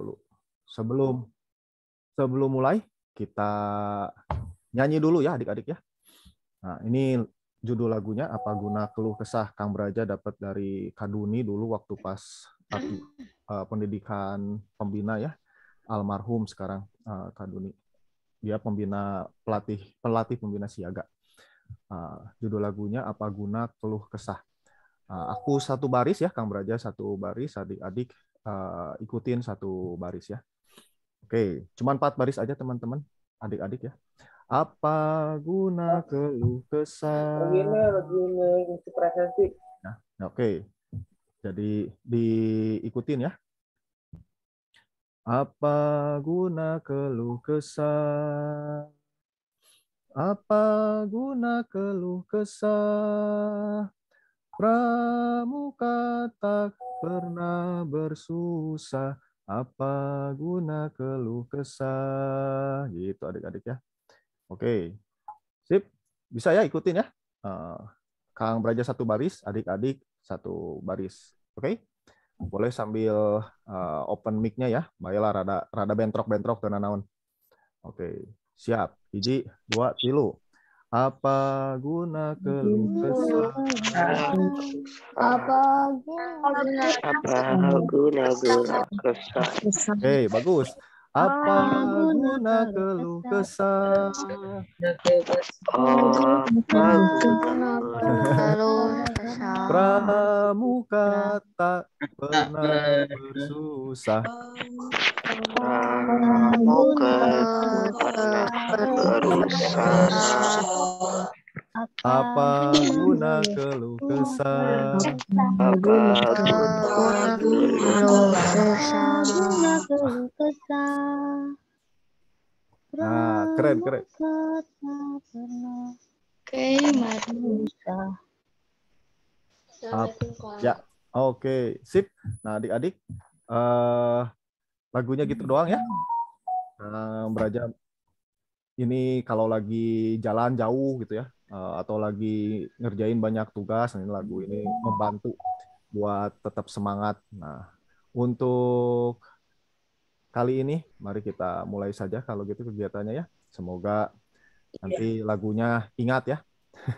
dulu. Sebelum sebelum mulai kita nyanyi dulu ya adik-adik ya. Nah, ini judul lagunya apa guna keluh kesah Kang Braja dapat dari Kaduni dulu waktu pas uh, pendidikan pembina ya almarhum sekarang uh, Kaduni dia pembina pelatih pelatih pembina siaga uh, judul lagunya apa guna keluh kesah uh, aku satu baris ya Kang Braja satu baris adik-adik uh, ikutin satu baris ya. Oke, cuma empat baris aja teman-teman, adik-adik ya. Apa guna keluh kesah? Begini, begini, nah, nah, oke. Jadi diikutin ya. Apa guna keluh kesah? Apa guna keluh kesah? Pramuka tak pernah bersusah, apa guna keluh kesah. Gitu adik-adik ya. Oke, sip. Bisa ya ikutin ya. Eh, Kang Braja satu baris, adik-adik satu baris. Oke, boleh sambil eh, open mic-nya ya. Baiklah, rada, rada bentrok-bentrok karena naon. Oke, siap. Hiji, dua, tilu. Apa guna keluh kesah? Apa guna Apa guna guna kesah? hey bagus. Apa guna keluh kesah? Apa guna keluh kesah? Pramuka tak pernah bersusah semoga pernah apa guna keluh kesah apa guna keluh kesah nah keren keren oke mari kita ya oke okay. sip nah adik-adik uh, lagunya gitu doang ya Nah, beraja ini kalau lagi jalan jauh gitu ya atau lagi ngerjain banyak tugas ini lagu ini membantu buat tetap semangat. Nah, untuk kali ini mari kita mulai saja kalau gitu kegiatannya ya. Semoga nanti iya. lagunya ingat ya.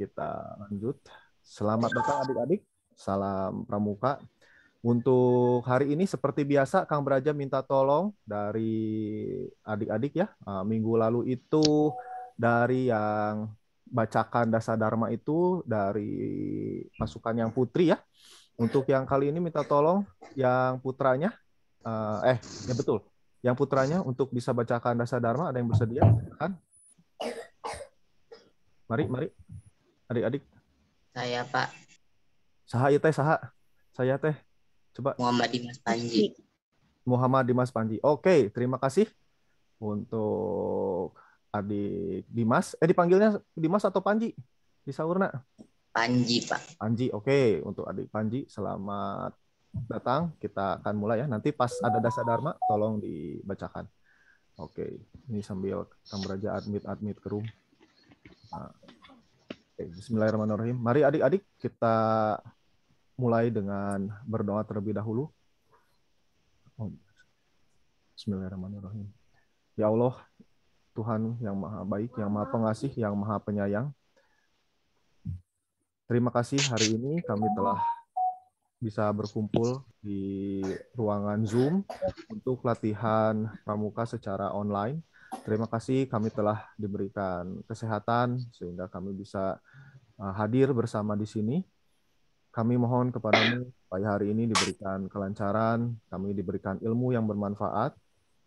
kita lanjut. Selamat datang adik-adik. Salam pramuka. Untuk hari ini seperti biasa Kang Braja minta tolong dari adik-adik ya. Ah, minggu lalu itu dari yang bacakan dasar dharma itu dari masukan yang putri ya. Untuk yang kali ini minta tolong yang putranya ah, eh ya betul. Yang putranya untuk bisa bacakan dasar dharma ada yang bersedia? Kan? Mari, mari. Adik-adik. Saya, Pak. Saha ieu teh, saha. Saya teh. Coba. Muhammad Dimas Panji. Muhammad Dimas Panji. Oke, terima kasih untuk adik Dimas. Eh dipanggilnya Dimas atau Panji di Saurna? Panji, Pak. Panji, oke. Okay. Untuk adik Panji, selamat datang. Kita akan mulai ya. Nanti pas ada dasar dharma, tolong dibacakan. Oke, okay. ini sambil kamu raja admit-admit ke room. Nah. Bismillahirrahmanirrahim. Mari adik-adik kita mulai dengan berdoa terlebih dahulu. Oh, bismillahirrahmanirrahim. Ya Allah, Tuhan yang maha baik, yang maha pengasih, yang maha penyayang. Terima kasih hari ini kami telah bisa berkumpul di ruangan Zoom untuk latihan pramuka secara online. Terima kasih kami telah diberikan kesehatan sehingga kami bisa uh, hadir bersama di sini kami mohon kepadamu supaya hari ini diberikan kelancaran, kami diberikan ilmu yang bermanfaat,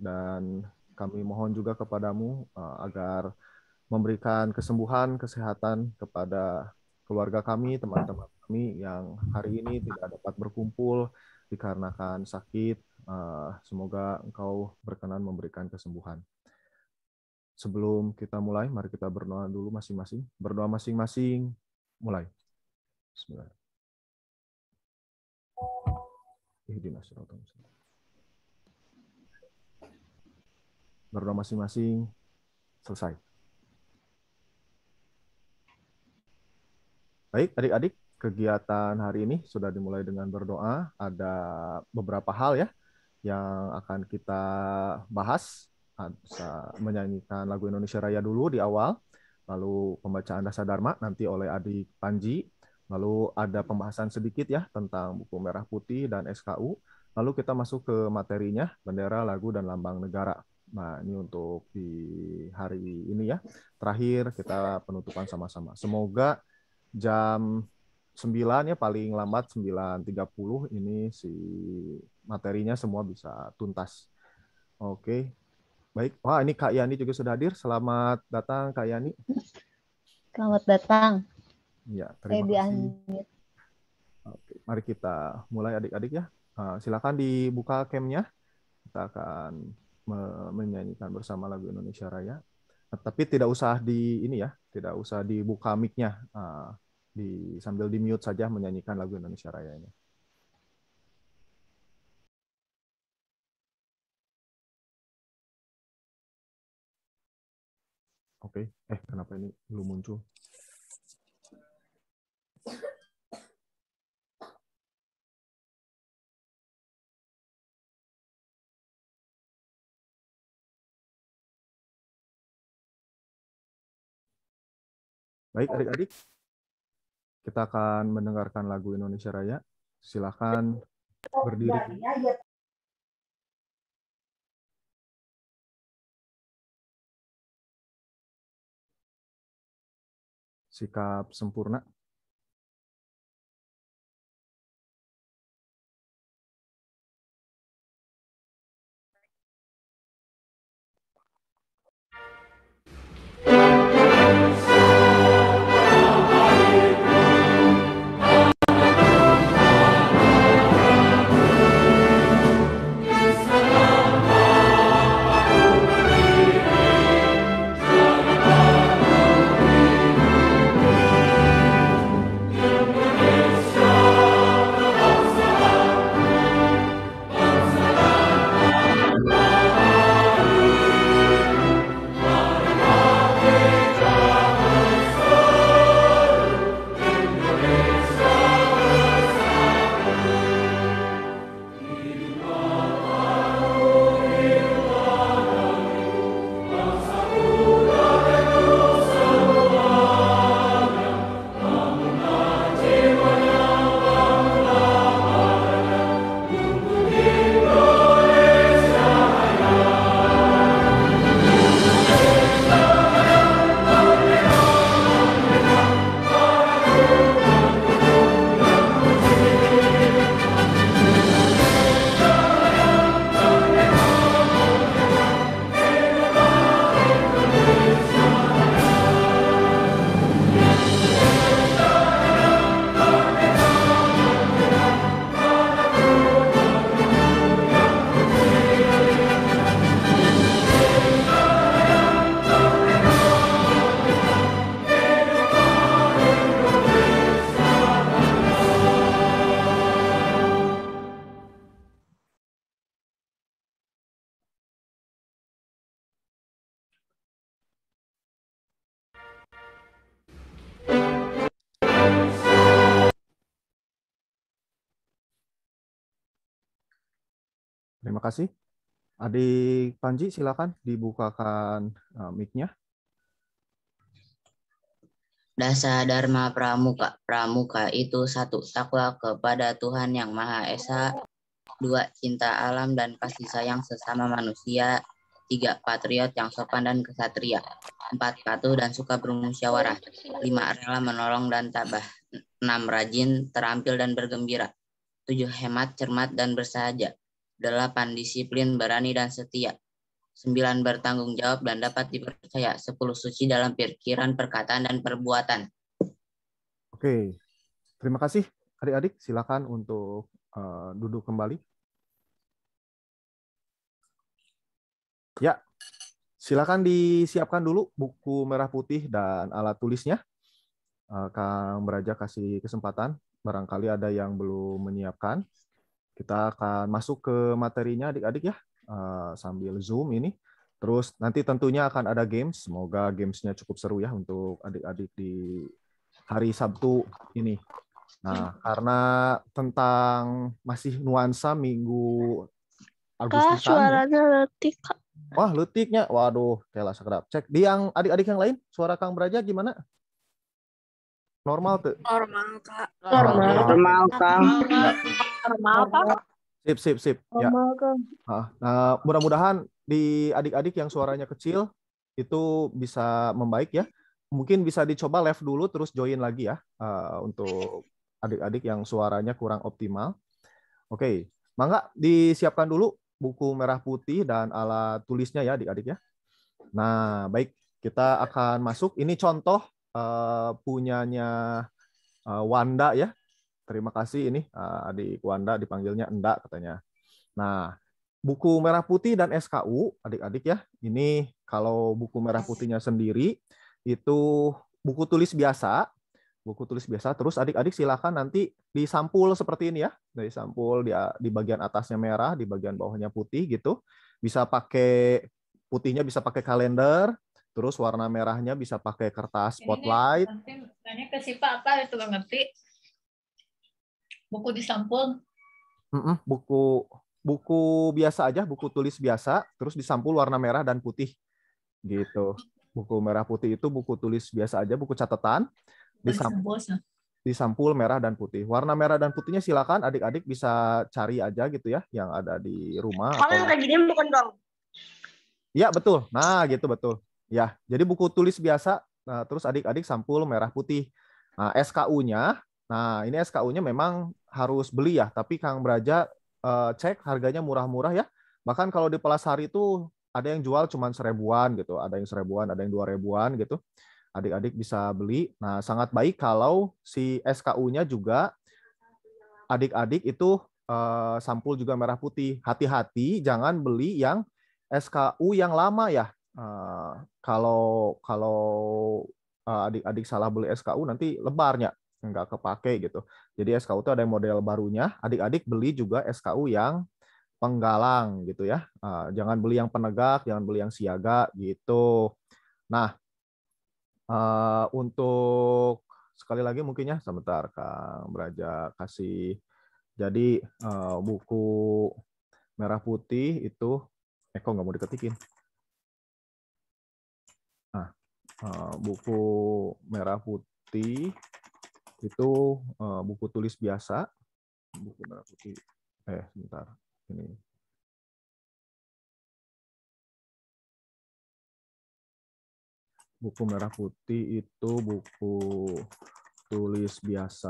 dan kami mohon juga kepadamu eh, agar memberikan kesembuhan, kesehatan kepada keluarga kami, teman-teman kami yang hari ini tidak dapat berkumpul dikarenakan sakit. Eh, semoga engkau berkenan memberikan kesembuhan. Sebelum kita mulai, mari kita berdoa dulu masing-masing. Berdoa masing-masing, mulai. Bismillahirrahmanirrahim. Ihdinas iya, mustaqim. Berdoa masing-masing selesai. Baik, adik-adik, kegiatan hari ini sudah dimulai dengan berdoa. Ada beberapa hal ya yang akan kita bahas. Bisa menyanyikan lagu Indonesia Raya dulu di awal, lalu pembacaan dasar Dharma nanti oleh adik Panji, Lalu ada pembahasan sedikit ya tentang buku Merah Putih dan SKU. Lalu kita masuk ke materinya, bendera, lagu, dan lambang negara. Nah, ini untuk di hari ini ya. Terakhir kita penutupan sama-sama. Semoga jam 9 ya paling lambat 9.30 ini si materinya semua bisa tuntas. Oke. Baik. Wah, ini Kak Yani juga sudah hadir. Selamat datang Kak Yani. Selamat datang. Ya, terima eh, kasih. Oke, mari kita mulai adik-adik ya. Eh, silakan dibuka camnya. Kita akan menyanyikan bersama lagu Indonesia Raya. Nah, tapi tidak usah di ini ya, tidak usah dibuka mic-nya. Eh, di sambil di mute saja menyanyikan lagu Indonesia Raya ini. Oke, okay. eh kenapa ini belum muncul? Baik, adik-adik, kita akan mendengarkan lagu Indonesia Raya. Silakan berdiri. Sikap sempurna. kasih. Adik Panji, silakan dibukakan uh, mic-nya. Dasar Dharma Pramuka. Pramuka itu satu takwa kepada Tuhan yang Maha Esa, dua cinta alam dan kasih sayang sesama manusia, tiga patriot yang sopan dan kesatria, empat patuh dan suka bermusyawarah, lima rela menolong dan tabah, enam rajin, terampil dan bergembira, tujuh hemat, cermat dan bersahaja, 8. Disiplin, berani, dan setia. 9. Bertanggung jawab dan dapat dipercaya. 10. Suci dalam pikiran, perkataan, dan perbuatan. Oke, terima kasih adik-adik. Silakan untuk uh, duduk kembali. Ya, silakan disiapkan dulu buku merah putih dan alat tulisnya. Uh, Kang Beraja kasih kesempatan. Barangkali ada yang belum menyiapkan. Kita akan masuk ke materinya adik-adik ya eh, sambil Zoom ini. Terus nanti tentunya akan ada games. Semoga gamesnya cukup seru ya untuk adik-adik di hari Sabtu ini. Nah, karena tentang masih nuansa minggu Agustus. Kak, suaranya letik, Kak. Wah, letiknya. Waduh, kayak sekedap. Cek di yang adik-adik yang lain, suara Kang Braja gimana? Normal tuh. Normal, Kak. Normal. Normal, kak Normal, kak. Sip, sip, sip. Ya. Normal, ya. kak. Nah, mudah-mudahan di adik-adik yang suaranya kecil itu bisa membaik ya. Mungkin bisa dicoba left dulu terus join lagi ya uh, untuk adik-adik yang suaranya kurang optimal. Oke, mangga disiapkan dulu buku merah putih dan alat tulisnya ya adik-adik ya. Nah, baik kita akan masuk. Ini contoh Eh, punyanya uh, Wanda ya. Terima kasih ini uh, adik Wanda dipanggilnya Enda katanya. Nah, buku merah putih dan SKU adik-adik ya. Ini kalau buku merah putihnya sendiri itu buku tulis biasa, buku tulis biasa. Terus adik-adik silakan nanti disampul seperti ini ya. Dari sampul di, di bagian atasnya merah, di bagian bawahnya putih gitu. Bisa pakai putihnya bisa pakai kalender, Terus warna merahnya bisa pakai kertas spotlight. Ini, nanti tanya ke siapa apa itu nggak ngerti. Buku disampul. Mm -mm, buku buku biasa aja, buku tulis biasa, terus disampul warna merah dan putih. Gitu. Buku merah putih itu buku tulis biasa aja, buku catatan. Disampul, disampul merah dan putih. Warna merah dan putihnya silakan adik-adik bisa cari aja gitu ya yang ada di rumah. Kalau yang kayak gini bukan dong. Iya betul. Nah gitu betul. Ya, jadi buku tulis biasa, nah, terus adik-adik sampul merah putih. Nah, SKU-nya, nah ini SKU-nya memang harus beli ya, tapi Kang Braja eh, cek harganya murah-murah ya. Bahkan kalau di Pelasari itu ada yang jual cuma seribuan gitu, ada yang seribuan, ada yang dua ribuan gitu. Adik-adik bisa beli. Nah, sangat baik kalau si SKU-nya juga adik-adik itu eh, sampul juga merah putih. Hati-hati jangan beli yang SKU yang lama ya. Eh, kalau kalau adik-adik eh, salah beli SKU nanti lebarnya nggak kepake gitu. Jadi SKU itu ada yang model barunya. Adik-adik beli juga SKU yang penggalang gitu ya. Eh, jangan beli yang penegak, jangan beli yang siaga gitu. Nah, untuk sekali lagi mungkin ya sebentar Kang Braja kasih jadi buku merah putih itu Eko nggak mau diketikin Eh, buku merah putih itu eh, buku tulis biasa buku merah putih eh sebentar ini buku merah putih itu buku tulis biasa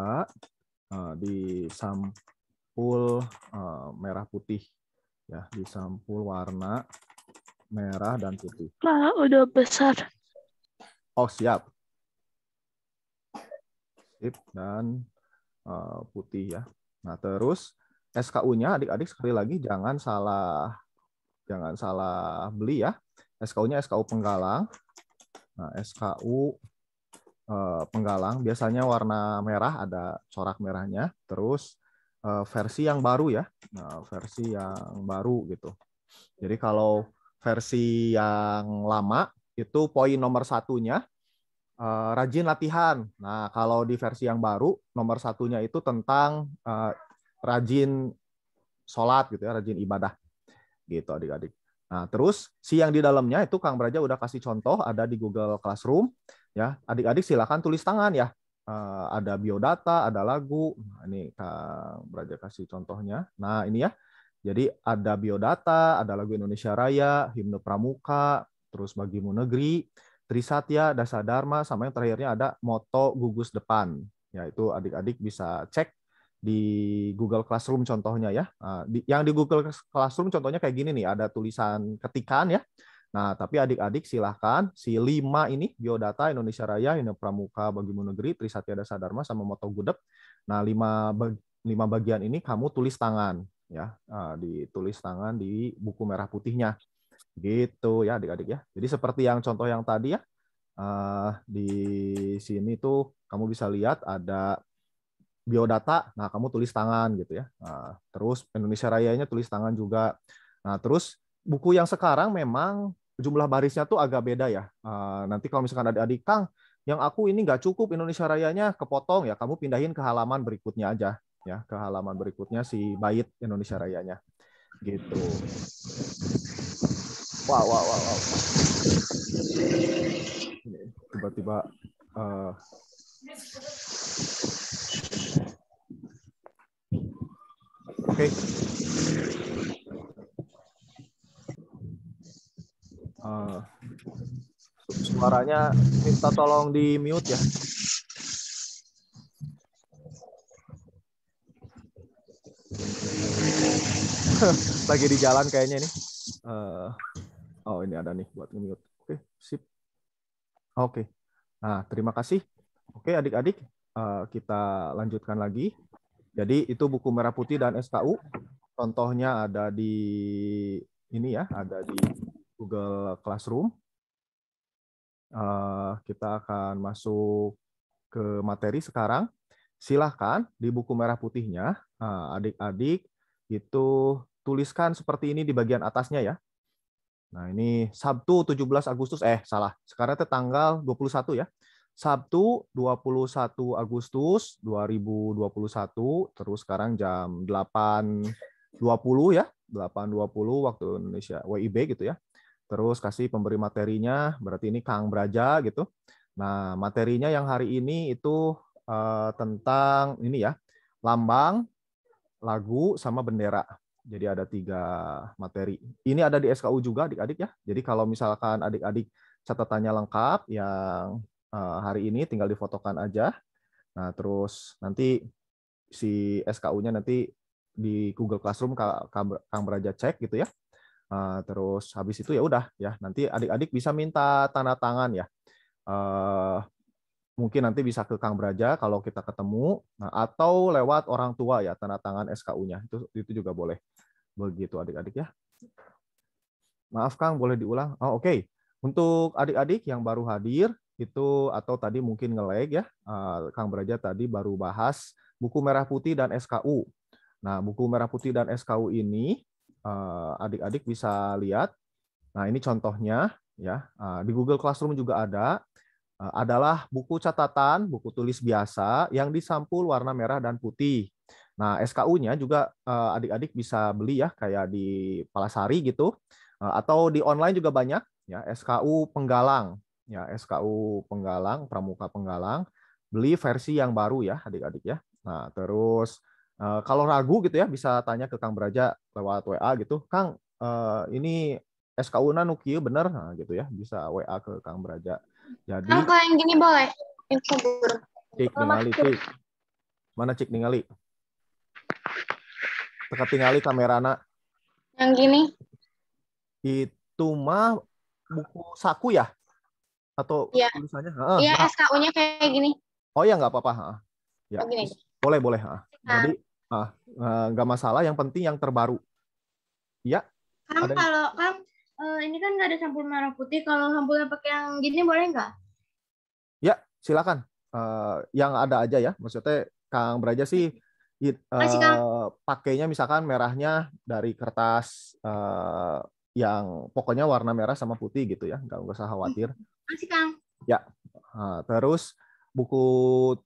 eh, di sampul merah putih ya di sampul warna merah dan putih. Ma, udah besar. Oh siap. Sip dan uh, putih ya. Nah terus SKU-nya adik-adik sekali lagi jangan salah jangan salah beli ya. SKU-nya SKU penggalang. Nah, SKU eh, penggalang biasanya warna merah ada corak merahnya. Terus eh, versi yang baru ya. Nah, versi yang baru gitu. Jadi kalau versi yang lama itu poin nomor satunya. Eh, rajin latihan. Nah, kalau di versi yang baru, nomor satunya itu tentang eh, rajin sholat gitu ya, rajin ibadah gitu adik-adik. Nah, terus si yang di dalamnya itu Kang Braja udah kasih contoh ada di Google Classroom ya. Adik-adik silahkan tulis tangan ya. Eh, ada biodata, ada lagu. Nah, ini Kang Braja kasih contohnya. Nah, ini ya. Jadi ada biodata, ada lagu Indonesia Raya, himne pramuka, terus bagimu negeri, Trisatya, Dasa Dharma, sama yang terakhirnya ada moto gugus depan. Yaitu adik-adik bisa cek di Google Classroom contohnya ya. Ah, yang di Google Classroom contohnya kayak gini nih, ada tulisan ketikan ya. Nah, tapi adik-adik silahkan si lima ini biodata Indonesia Raya, Indonesia Pramuka, Bagimu Negeri, Trisatya Dasa Dharma sama Moto Gudep. Nah, lima lima bagian ini kamu tulis tangan ya, ah, ditulis tangan di buku merah putihnya. Gitu ya adik-adik ya. Jadi seperti yang contoh yang tadi ya, uh, di sini tuh kamu bisa lihat ada biodata, nah kamu tulis tangan gitu ya. Nah, terus Indonesia Rayanya tulis tangan juga. Nah terus buku yang sekarang memang jumlah barisnya tuh agak beda ya. Uh, nanti kalau misalkan ada adik Kang, yang aku ini nggak cukup Indonesia Rayanya kepotong ya, kamu pindahin ke halaman berikutnya aja ya, ke halaman berikutnya si bait Indonesia Rayanya gitu wow wow wow, wow. tiba-tiba uh, oke okay. uh, eh, suaranya minta tolong di mute ya lagi di jalan kayaknya nih. Eh, uh, Oh, ini ada nih buat mute. Oke, sip. Oke. Nah, terima kasih. Oke, adik-adik, eh, kita lanjutkan lagi. Jadi itu buku merah putih dan SKU. Contohnya ada di ini ya, ada di Google Classroom. Eh, kita akan masuk ke materi sekarang. Silahkan di buku merah putihnya, eh, adik-adik itu tuliskan seperti ini di bagian atasnya ya. Nah, ini Sabtu 17 Agustus eh salah. Sekarang itu tanggal 21 ya. Sabtu 21 Agustus 2021 terus sekarang jam 8.20 ya. 8.20 waktu Indonesia WIB gitu ya. Terus kasih pemberi materinya berarti ini Kang Braja gitu. Nah, materinya yang hari ini itu uh, tentang ini ya, lambang, lagu sama bendera. Jadi ada tiga materi. Ini ada di SKU juga adik-adik ya. Jadi kalau misalkan adik-adik catatannya lengkap yang eh, hari ini tinggal difotokan aja. Nah, terus nanti si SKU-nya nanti di Google Classroom Kang beraja cek gitu ya. Eh, terus habis itu ya udah ya nanti adik-adik bisa minta tanda tangan ya eh, mungkin nanti bisa ke Kang Braja kalau kita ketemu nah, atau lewat orang tua ya tanda tangan SKU-nya itu itu juga boleh begitu adik-adik ya maaf Kang boleh diulang oh oke okay. untuk adik-adik yang baru hadir itu atau tadi mungkin ngeleg ya eh, Kang Braja tadi baru bahas buku merah putih dan SKU nah buku merah putih dan SKU ini eh, adik-adik bisa lihat nah ini contohnya ya eh, di Google Classroom juga ada Eh, adalah buku catatan, buku tulis biasa yang disampul warna merah dan putih. Nah, SKU-nya juga eh, adik-adik bisa beli ya kayak di Palasari gitu eh, atau di online juga banyak ya SKU Penggalang ya SKU Penggalang, Pramuka Penggalang, beli versi yang baru ya adik-adik ya. Nah, terus kalau ragu gitu ya bisa tanya ke Kang Braja lewat WA gitu. Kang, ini sku nya Nukio bener nah, gitu ya, bisa WA ke Kang Braja. Jadi Kalau yang gini boleh Cik ningali cik. Mana cik ningali? Teka tingali kamerana. Yang gini. Itu mah buku saku ya? Atau ya. tulisannya? Iya, nah. SKU-nya kayak gini. Oh ya nggak apa-apa. Ya. Boleh, boleh. Ah. Nah. Jadi ah nggak masalah. Yang penting yang terbaru. Iya. Kan kalau kan uh, ini kan nggak ada sampul merah putih. Kalau sampulnya pakai yang gini boleh nggak? Ya, silakan. Uh, yang ada aja ya. Maksudnya Kang Braja sih uh, pakainya misalkan merahnya dari kertas uh, yang pokoknya warna merah sama putih gitu ya. Nggak usah khawatir. Masih hmm, Kang. Ya. Uh, terus buku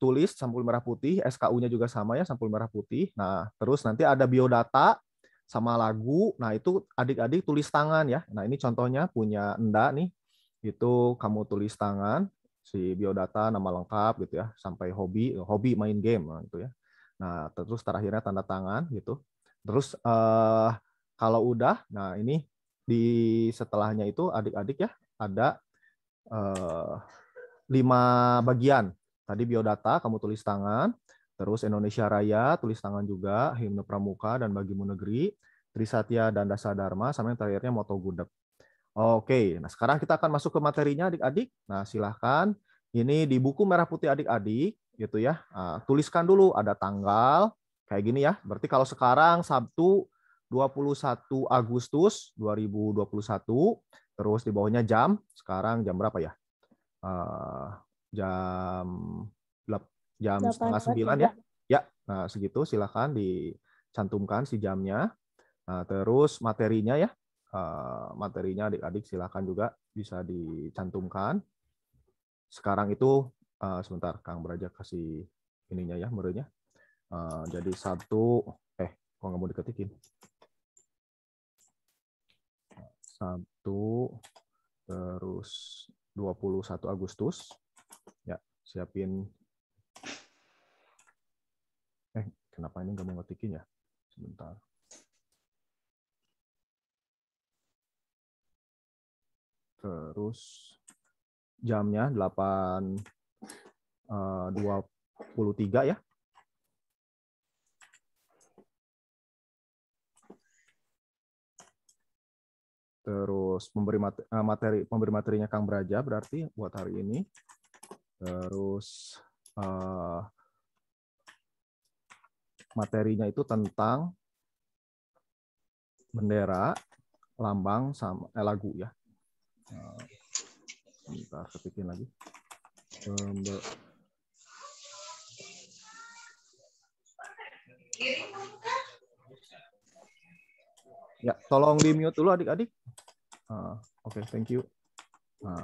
tulis sampul merah putih, SKU-nya juga sama ya sampul merah putih. Nah, terus nanti ada biodata sama lagu. Nah, itu adik-adik tulis tangan ya. Nah, ini contohnya punya Enda nih. Itu kamu tulis tangan si biodata nama lengkap gitu ya, sampai hobi, hobi main game nah, gitu ya. Nah, terus terakhirnya tanda tangan gitu. Terus eh, kalau udah, nah ini di setelahnya itu adik-adik ya ada eh, lima bagian. Tadi biodata kamu tulis tangan, Terus Indonesia Raya, tulis tangan juga, himne pramuka dan bagimu negeri, Trisatya dan Dasa Dharma, sama yang terakhirnya moto gudeg. Oke, nah sekarang kita akan masuk ke materinya adik-adik. Nah silahkan, ini di buku merah putih adik-adik, gitu ya. Ah, tuliskan dulu, ada tanggal, kayak gini ya. Berarti kalau sekarang Sabtu 21 Agustus 2021, terus di bawahnya jam, sekarang jam berapa ya? Uh, jam 8 jam 8, setengah sembilan ya. Ya, nah segitu silakan dicantumkan si jamnya. Nah, terus materinya ya, ah, materinya adik-adik silakan juga bisa dicantumkan. Sekarang itu ah, sebentar Kang Beraja kasih ininya ya merenya. Ah, jadi satu, eh kok nggak mau diketikin? Satu, terus 21 Agustus. Ya, siapin Kenapa ini nggak mau ngetikin ya? Sebentar. Terus jamnya 8 23 eh, ya. Terus pemberi materi, eh, materi pemberi materinya Kang Braja berarti buat hari ini. Terus uh, Materinya itu tentang bendera, lambang sama eh, lagu ya. Bentar, nah, ketikin lagi. Ya, tolong di mute dulu adik-adik. Uh, Oke, okay, thank you. Uh.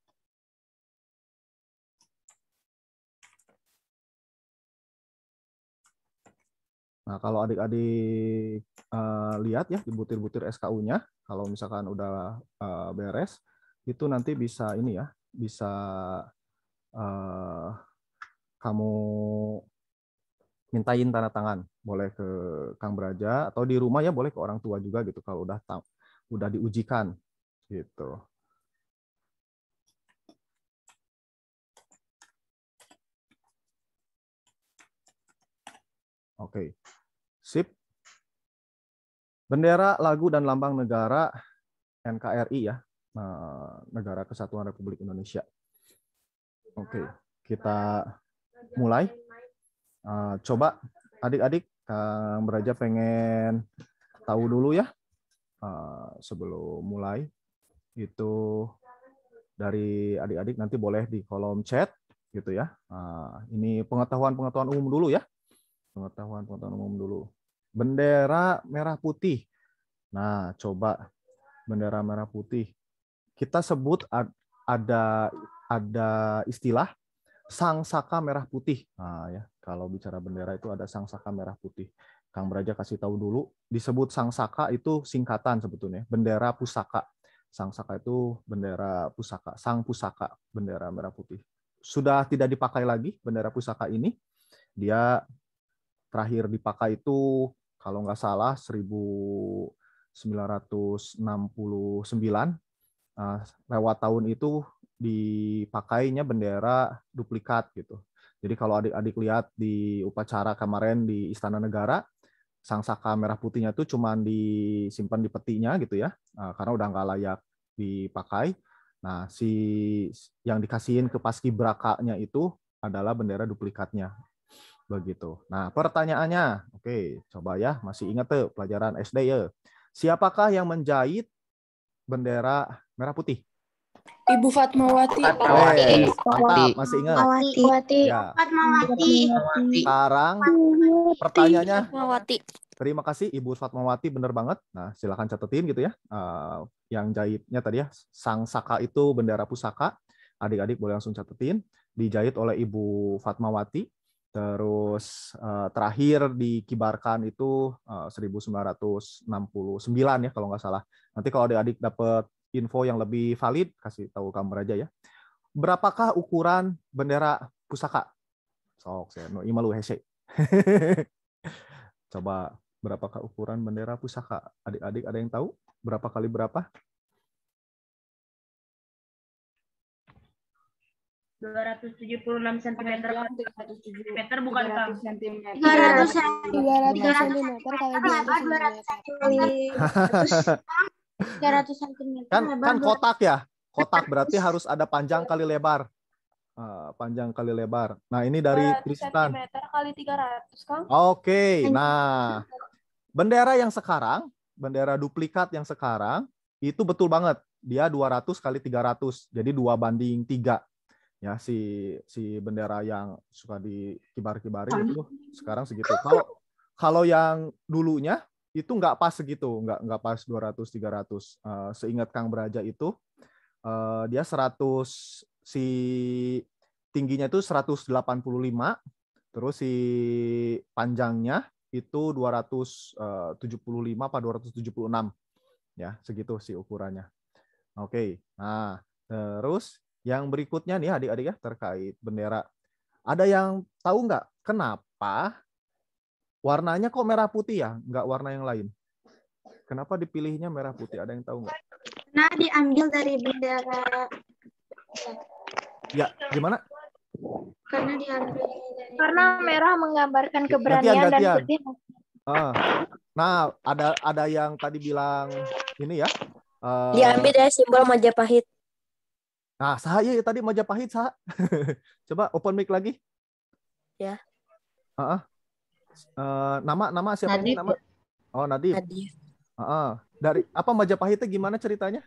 Nah, kalau adik-adik uh, lihat ya di butir-butir SKU-nya, kalau misalkan udah uh, beres, itu nanti bisa ini ya, bisa uh, kamu mintain tanda tangan, boleh ke Kang Braja atau di rumah ya boleh ke orang tua juga gitu kalau udah udah diujikan gitu. Oke. Sip. Bendera, lagu, dan lambang negara NKRI ya, eh, Negara Kesatuan Republik Indonesia. Oke, kita mulai. Eh, coba adik-adik, Kang Beraja pengen tahu dulu ya, eh, sebelum mulai, itu dari adik-adik nanti boleh di kolom chat gitu ya. Ini pengetahuan-pengetahuan umum dulu ya. Pengetahuan, pengetahuan umum dulu. Bendera merah putih. Nah, coba bendera merah putih. Kita sebut ada ada istilah sangsaka merah putih. Nah, ya, kalau bicara bendera itu ada sangsaka merah putih. Kang Braja kasih tahu dulu, disebut sangsaka itu singkatan sebetulnya, bendera pusaka. sangsaka itu bendera pusaka, sang pusaka, bendera merah putih. Sudah tidak dipakai lagi bendera pusaka ini. Dia terakhir dipakai itu kalau nggak salah 1969 nah, lewat tahun itu dipakainya bendera duplikat gitu. Jadi kalau adik-adik lihat di upacara kemarin di Istana Negara, sang saka merah putihnya itu cuma disimpan di petinya gitu ya, nah, karena udah nggak layak dipakai. Nah, si yang dikasihin ke paski brakanya itu adalah bendera duplikatnya begitu. Nah, pertanyaannya, oke, coba ya, masih ingat tuh pelajaran SD ya. Siapakah yang menjahit bendera merah putih? Ibu Fatmawati. Fatmawati. Eh, Fatmawati. masih ingat? Fatmawati. Ya. Fatmawati. Sekarang pertanyaannya. Fatmawati. Terima kasih Ibu Fatmawati, benar banget. Nah, silakan catetin gitu ya. Uh, yang jahitnya tadi ya, Sang Saka itu bendera pusaka. Adik-adik boleh langsung catetin. Dijahit oleh Ibu Fatmawati Terus uh, terakhir dikibarkan itu eh, uh, 1969 ya kalau nggak salah. Nanti kalau adik-adik dapat info yang lebih valid kasih tahu kamu aja ya. Berapakah ukuran bendera pusaka? Sok saya no imalu hese. Coba berapakah ukuran bendera pusaka? Adik-adik ada yang tahu berapa kali berapa? 276 cm meter bukan Kang? 300 cm. 300 cm kalau dia cm. Kan kan kotak ya? Kotak berarti harus ada panjang kali lebar. Uh, panjang kali lebar. Nah, ini dari Tristan. kali 300, Kang. Oke. Okay. Nah, bendera yang sekarang, bendera duplikat yang sekarang itu betul banget. Dia 200 kali 300. Jadi dua banding tiga ya si si bendera yang suka dikibar-kibarin itu sekarang segitu. Kalau kalau yang dulunya itu nggak pas segitu, nggak nggak pas 200 300. ratus eh, seingat Kang Beraja itu uh, dia 100 si tingginya itu 185, terus si panjangnya itu 275 eh, puluh enam ya, segitu si ukurannya. Oke. Okay. Nah, terus yang berikutnya nih adik-adik ya terkait bendera. Ada yang tahu nggak kenapa warnanya kok merah putih ya, nggak warna yang lain? Kenapa dipilihnya merah putih? Ada yang tahu nggak? Nah diambil dari bendera. Ya, gimana? Karena diambil dari karena merah menggambarkan keberanian gantian, gantian. dan putih. Ah. Nah, ada ada yang tadi bilang ini ya. Uh, diambil dari simbol Majapahit. Nah, saya iya, tadi Majapahit, sah. Coba open mic lagi. Ya. Uh -uh. Uh, nama nama siapa Nadif. nama? Oh, Nadif. Nadif. Uh -uh. Dari apa Majapahitnya gimana ceritanya?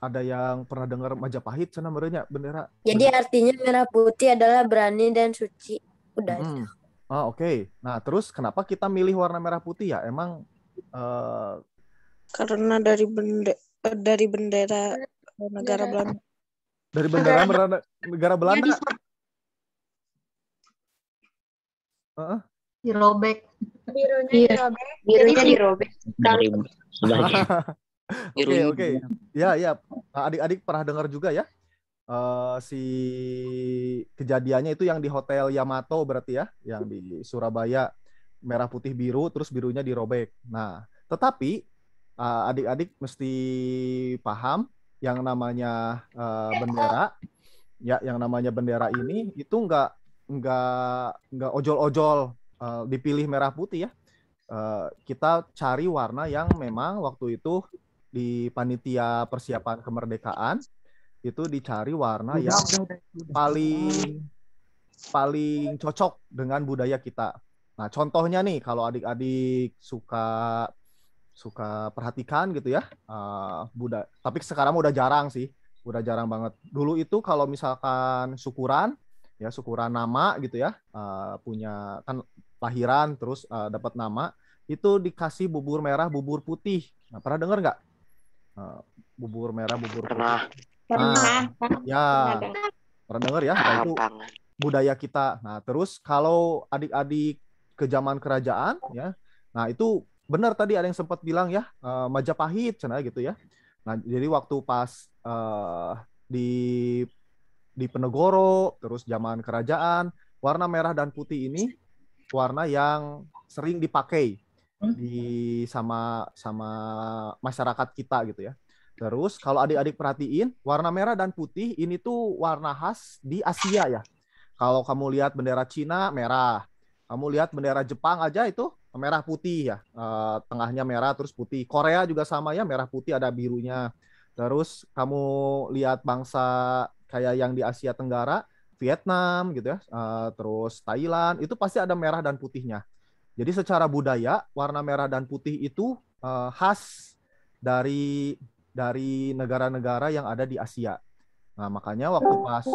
Ada yang pernah dengar Majapahit sana merenya bendera? Jadi bendera. artinya merah putih adalah berani dan suci. Udah. Hmm. Oh, oke. Okay. Nah, terus kenapa kita milih warna merah putih ya? Emang uh... karena dari bendera dari bendera negara iya. Belanda. Dari bendera iya. negara, negara iya, Belanda. Ya, Dirobek. Birunya dirobek. Birunya dirobek. Oke oke. Ya ya. Adik-adik pernah dengar juga ya? Uh, si kejadiannya itu yang di hotel Yamato berarti ya, yang di Surabaya merah putih biru terus birunya dirobek. Nah, tetapi Eh, adik-adik mesti paham yang namanya uh, bendera ya yang namanya bendera ini itu nggak nggak nggak ojol-ojol uh, dipilih merah putih ya uh, kita cari warna yang memang waktu itu di panitia persiapan kemerdekaan itu dicari warna yang paling paling cocok dengan budaya kita. Nah, contohnya nih kalau adik-adik suka suka perhatikan gitu ya uh, eh, budak tapi sekarang udah jarang sih udah jarang banget dulu itu kalau misalkan syukuran ya syukuran nama gitu ya uh, punya kan lahiran terus uh, dapat nama itu dikasih bubur merah bubur putih nah, pernah dengar nggak uh, bubur merah bubur putih. pernah nah, ya pernah, denger dengar ya nah, itu budaya kita nah terus kalau adik-adik ke zaman kerajaan ya nah itu benar tadi ada yang sempat bilang ya uh, Majapahit cina gitu ya. Nah, jadi waktu pas uh, di di Penegoro terus zaman kerajaan, warna merah dan putih ini warna yang sering dipakai hmm? di sama sama masyarakat kita gitu ya. Terus kalau adik-adik perhatiin, warna merah dan putih ini tuh warna khas di Asia ya. Kalau kamu lihat bendera Cina merah, kamu lihat bendera Jepang aja itu merah putih ya, uh, tengahnya merah terus putih. Korea juga sama ya, merah putih ada birunya. Terus kamu lihat bangsa kayak yang di Asia Tenggara, Vietnam gitu ya, uh, terus Thailand itu pasti ada merah dan putihnya. Jadi secara budaya warna merah dan putih itu uh, khas dari dari negara-negara yang ada di Asia. Nah makanya waktu pas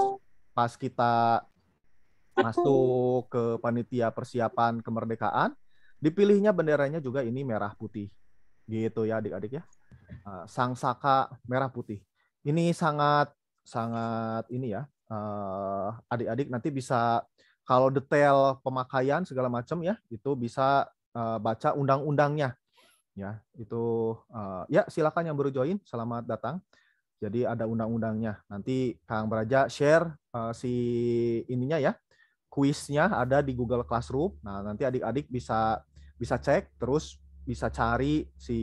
pas kita masuk ke panitia persiapan kemerdekaan. Dipilihnya benderanya juga ini merah putih. Gitu ya adik-adik ya. Ah, Sang Saka merah putih. Ini sangat sangat ini ya. Eh, adik-adik nanti bisa kalau detail pemakaian segala macam ya itu bisa eh, baca undang-undangnya ya itu eh, ya silakan yang baru join selamat datang jadi ada undang-undangnya nanti Kang Braja share si ininya ya kuisnya ada di Google Classroom. Nah, nanti adik-adik bisa bisa cek terus bisa cari si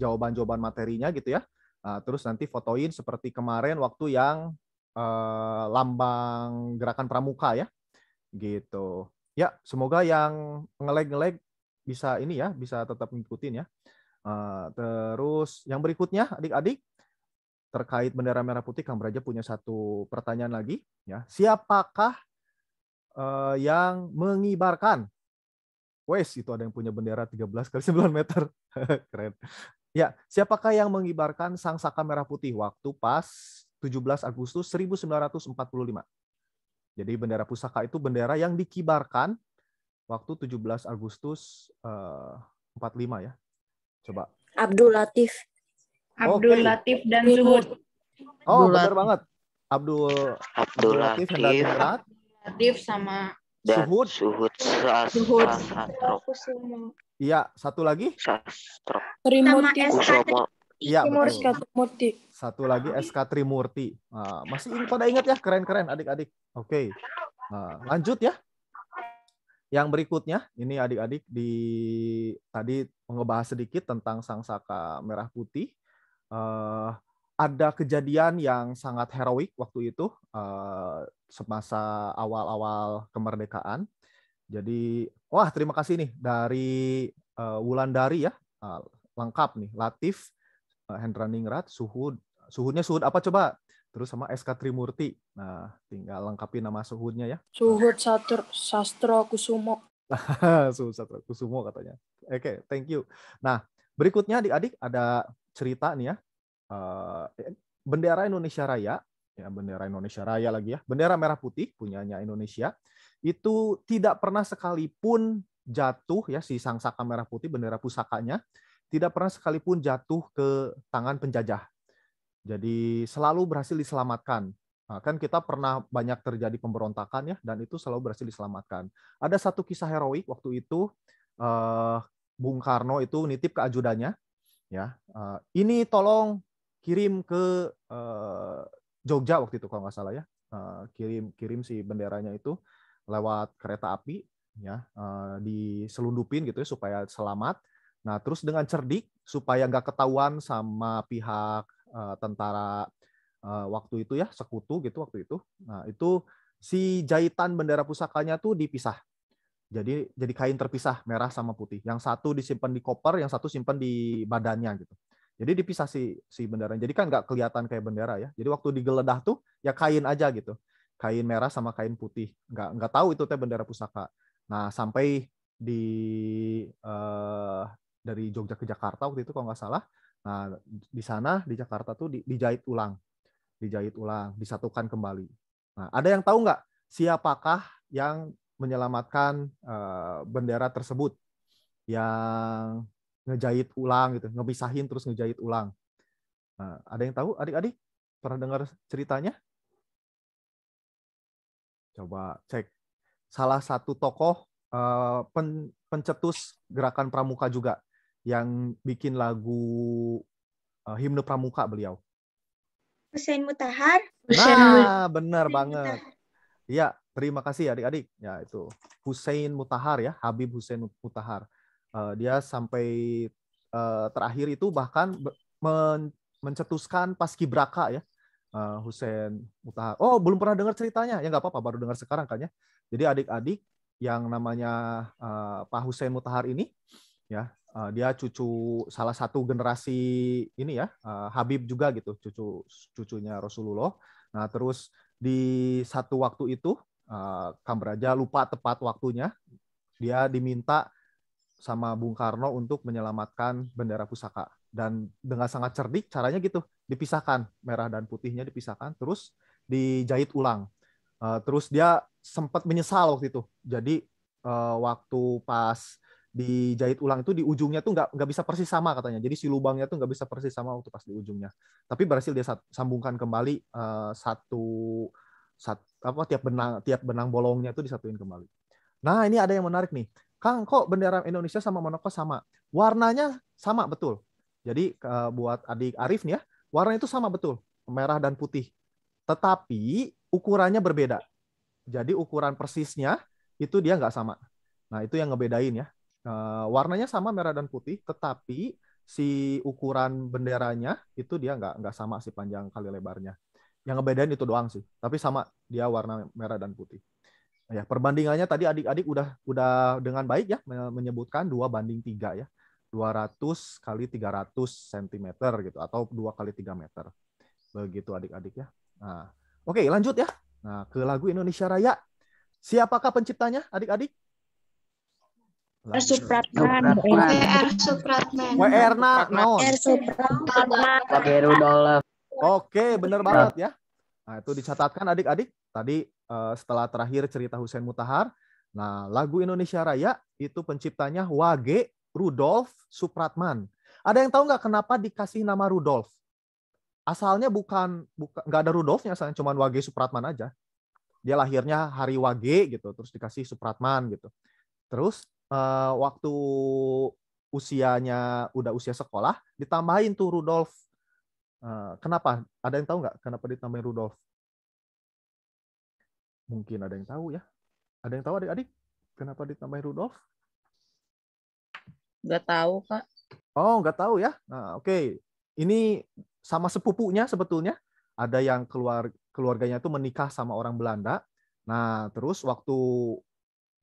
jawaban-jawaban materinya gitu ya. Nah, terus nanti fotoin seperti kemarin waktu yang eh, lambang gerakan pramuka ya. Gitu. Ya, semoga yang ngeleg-ngeleg bisa ini ya, bisa tetap ngikutin ya. Eh, terus yang berikutnya adik-adik terkait bendera merah putih Kang Braja punya satu pertanyaan lagi ya. Siapakah uh, yang mengibarkan. Wes itu ada yang punya bendera 13 kali 9 meter. Keren. Ya, siapakah yang mengibarkan sang saka merah putih waktu pas 17 Agustus 1945? Jadi bendera pusaka itu bendera yang dikibarkan waktu 17 Agustus eh, uh, 45 ya. Coba. Abdul Latif. Abdul okay. Latif dan Zuhud. Oh, benar banget. Abdul Abdul Latif dan Zuhud. Nadif sama Suhud. Suhud Suhud. Iya, satu lagi? Sastro. Trimurti. Iya, Trimurti. Satu lagi SK Trimurti. Nah, masih pada ingat ya, keren-keren adik-adik. Oke. Nah, lanjut ya. Yang berikutnya, ini adik-adik di tadi ngebahas sedikit tentang sangsaka merah putih. Uh, ada kejadian yang sangat heroik waktu itu uh, semasa awal-awal kemerdekaan. Jadi, wah terima kasih nih dari uh, eh, Wulandari ya, uh, lengkap nih, Latif, uh, Hendra Ningrat, Suhud, Suhudnya suhud apa coba? Terus sama SK Trimurti. Nah, tinggal lengkapi nama suhudnya ya. Suhud Satur, Sastro Kusumo. suhud Sastro Kusumo katanya. Oke, okay, thank you. Nah, berikutnya adik-adik ada cerita nih ya Eh, eh, bendera Indonesia Raya, ya bendera Indonesia Raya lagi ya, bendera merah putih punyanya Indonesia itu tidak pernah sekalipun jatuh ya si sang merah putih bendera pusakanya tidak pernah sekalipun jatuh ke tangan penjajah. Jadi selalu berhasil diselamatkan. Nah, kan kita pernah banyak terjadi pemberontakan ya dan itu selalu berhasil diselamatkan. Ada satu kisah heroik waktu itu eh, Bung Karno itu nitip ke ajudannya ya eh, ini tolong kirim ke uh, Jogja waktu itu kalau nggak salah ya uh, kirim kirim si benderanya itu lewat kereta api ya uh, diselundupin gitu ya supaya selamat nah terus dengan cerdik supaya nggak ketahuan sama pihak uh, tentara uh, waktu itu ya sekutu gitu waktu itu nah itu si jahitan bendera pusakanya tuh dipisah jadi jadi kain terpisah merah sama putih yang satu disimpan di koper yang satu simpan di badannya gitu jadi dipisah si si bendera. Jadi kan nggak kelihatan kayak bendera ya. Jadi waktu digeledah tuh ya kain aja gitu. Kain merah sama kain putih. Nggak nggak tahu itu teh bendera pusaka. Nah sampai di uh, dari Jogja ke Jakarta waktu itu kalau nggak salah. Nah di sana di Jakarta tuh di, dijahit ulang, dijahit ulang, disatukan kembali. Nah ada yang tahu nggak siapakah yang menyelamatkan uh, bendera tersebut? Yang ngejahit ulang gitu, ngepisahin terus ngejahit ulang. Nah, ada yang tahu adik-adik pernah dengar ceritanya? Coba cek. Salah satu tokoh uh, pen, pencetus gerakan pramuka juga yang bikin lagu uh, himne pramuka beliau. Hussein Mutahar. Nah, benar banget. Iya, terima kasih adik-adik. Ya, itu Hussein Mutahar ya, Habib Hussein Mutahar. Uh, dia sampai uh, terakhir itu bahkan men mencetuskan paskibraka ya. Uh, eh, Hussein Mutahar. Oh, belum pernah dengar ceritanya. Ya nggak apa-apa, baru dengar sekarang kan ya. Jadi adik-adik yang namanya uh, Pak Hussein Mutahar ini ya, uh, dia cucu salah satu generasi ini ya, uh, Habib juga gitu, cucu cucunya Rasulullah. Nah, terus di satu waktu itu uh, Kamraja lupa tepat waktunya. Dia diminta sama Bung Karno untuk menyelamatkan bendera pusaka dan dengan sangat cerdik caranya gitu dipisahkan merah dan putihnya dipisahkan terus dijahit ulang eh, terus dia sempat menyesal waktu itu jadi eh, waktu pas dijahit ulang itu di ujungnya tuh nggak nggak bisa persis sama katanya jadi si lubangnya tuh nggak bisa persis sama waktu pas di ujungnya tapi berhasil dia sambungkan kembali eh, satu sat- apa tiap benang tiap benang bolongnya itu disatuin kembali nah ini ada yang menarik nih Kang, kok bendera Indonesia sama Monaco sama? Warnanya sama betul. Jadi buat adik Arif nih ya, warna itu sama betul, merah dan putih. Tetapi ukurannya berbeda. Jadi ukuran persisnya itu dia nggak sama. Nah itu yang ngebedain ya. Warnanya sama merah dan putih, tetapi si ukuran benderanya itu dia nggak nggak sama si panjang kali lebarnya. Yang ngebedain itu doang sih. Tapi sama dia warna merah dan putih. Ya, perbandingannya tadi adik-adik udah udah dengan baik ya menyebutkan dua banding tiga ya. 200 kali 300 cm gitu atau 2 kali 3 meter. Begitu adik-adik ya. Nah, oke, okay, lanjut ya. Nah, ke lagu Indonesia Raya. Siapakah penciptanya, adik-adik? Supratman. Supratman. Nah, oke, bener benar banget ya. Nah, itu dicatatkan adik-adik. Tadi Eh, setelah terakhir cerita Husain Mutahar. Nah, lagu Indonesia Raya itu penciptanya Wage Rudolf Supratman. Ada yang tahu nggak kenapa dikasih nama Rudolf? Asalnya bukan bukan nggak ada Rudolfnya, asalnya cuma Wage Supratman aja. Dia lahirnya hari Wage gitu, terus dikasih Supratman gitu. Terus uh, waktu usianya udah usia sekolah, ditambahin tuh Rudolf. Uh, kenapa? Ada yang tahu nggak kenapa ditambahin Rudolf? Mungkin ada yang tahu ya. Ada yang tahu adik-adik? Kenapa ditambahin Rudolf? Gak tahu, Kak. Oh, gak tahu ya. Nah, oke. Okay. Ini sama sepupunya sebetulnya. Ada yang keluar keluarganya itu menikah sama orang Belanda. Nah, terus waktu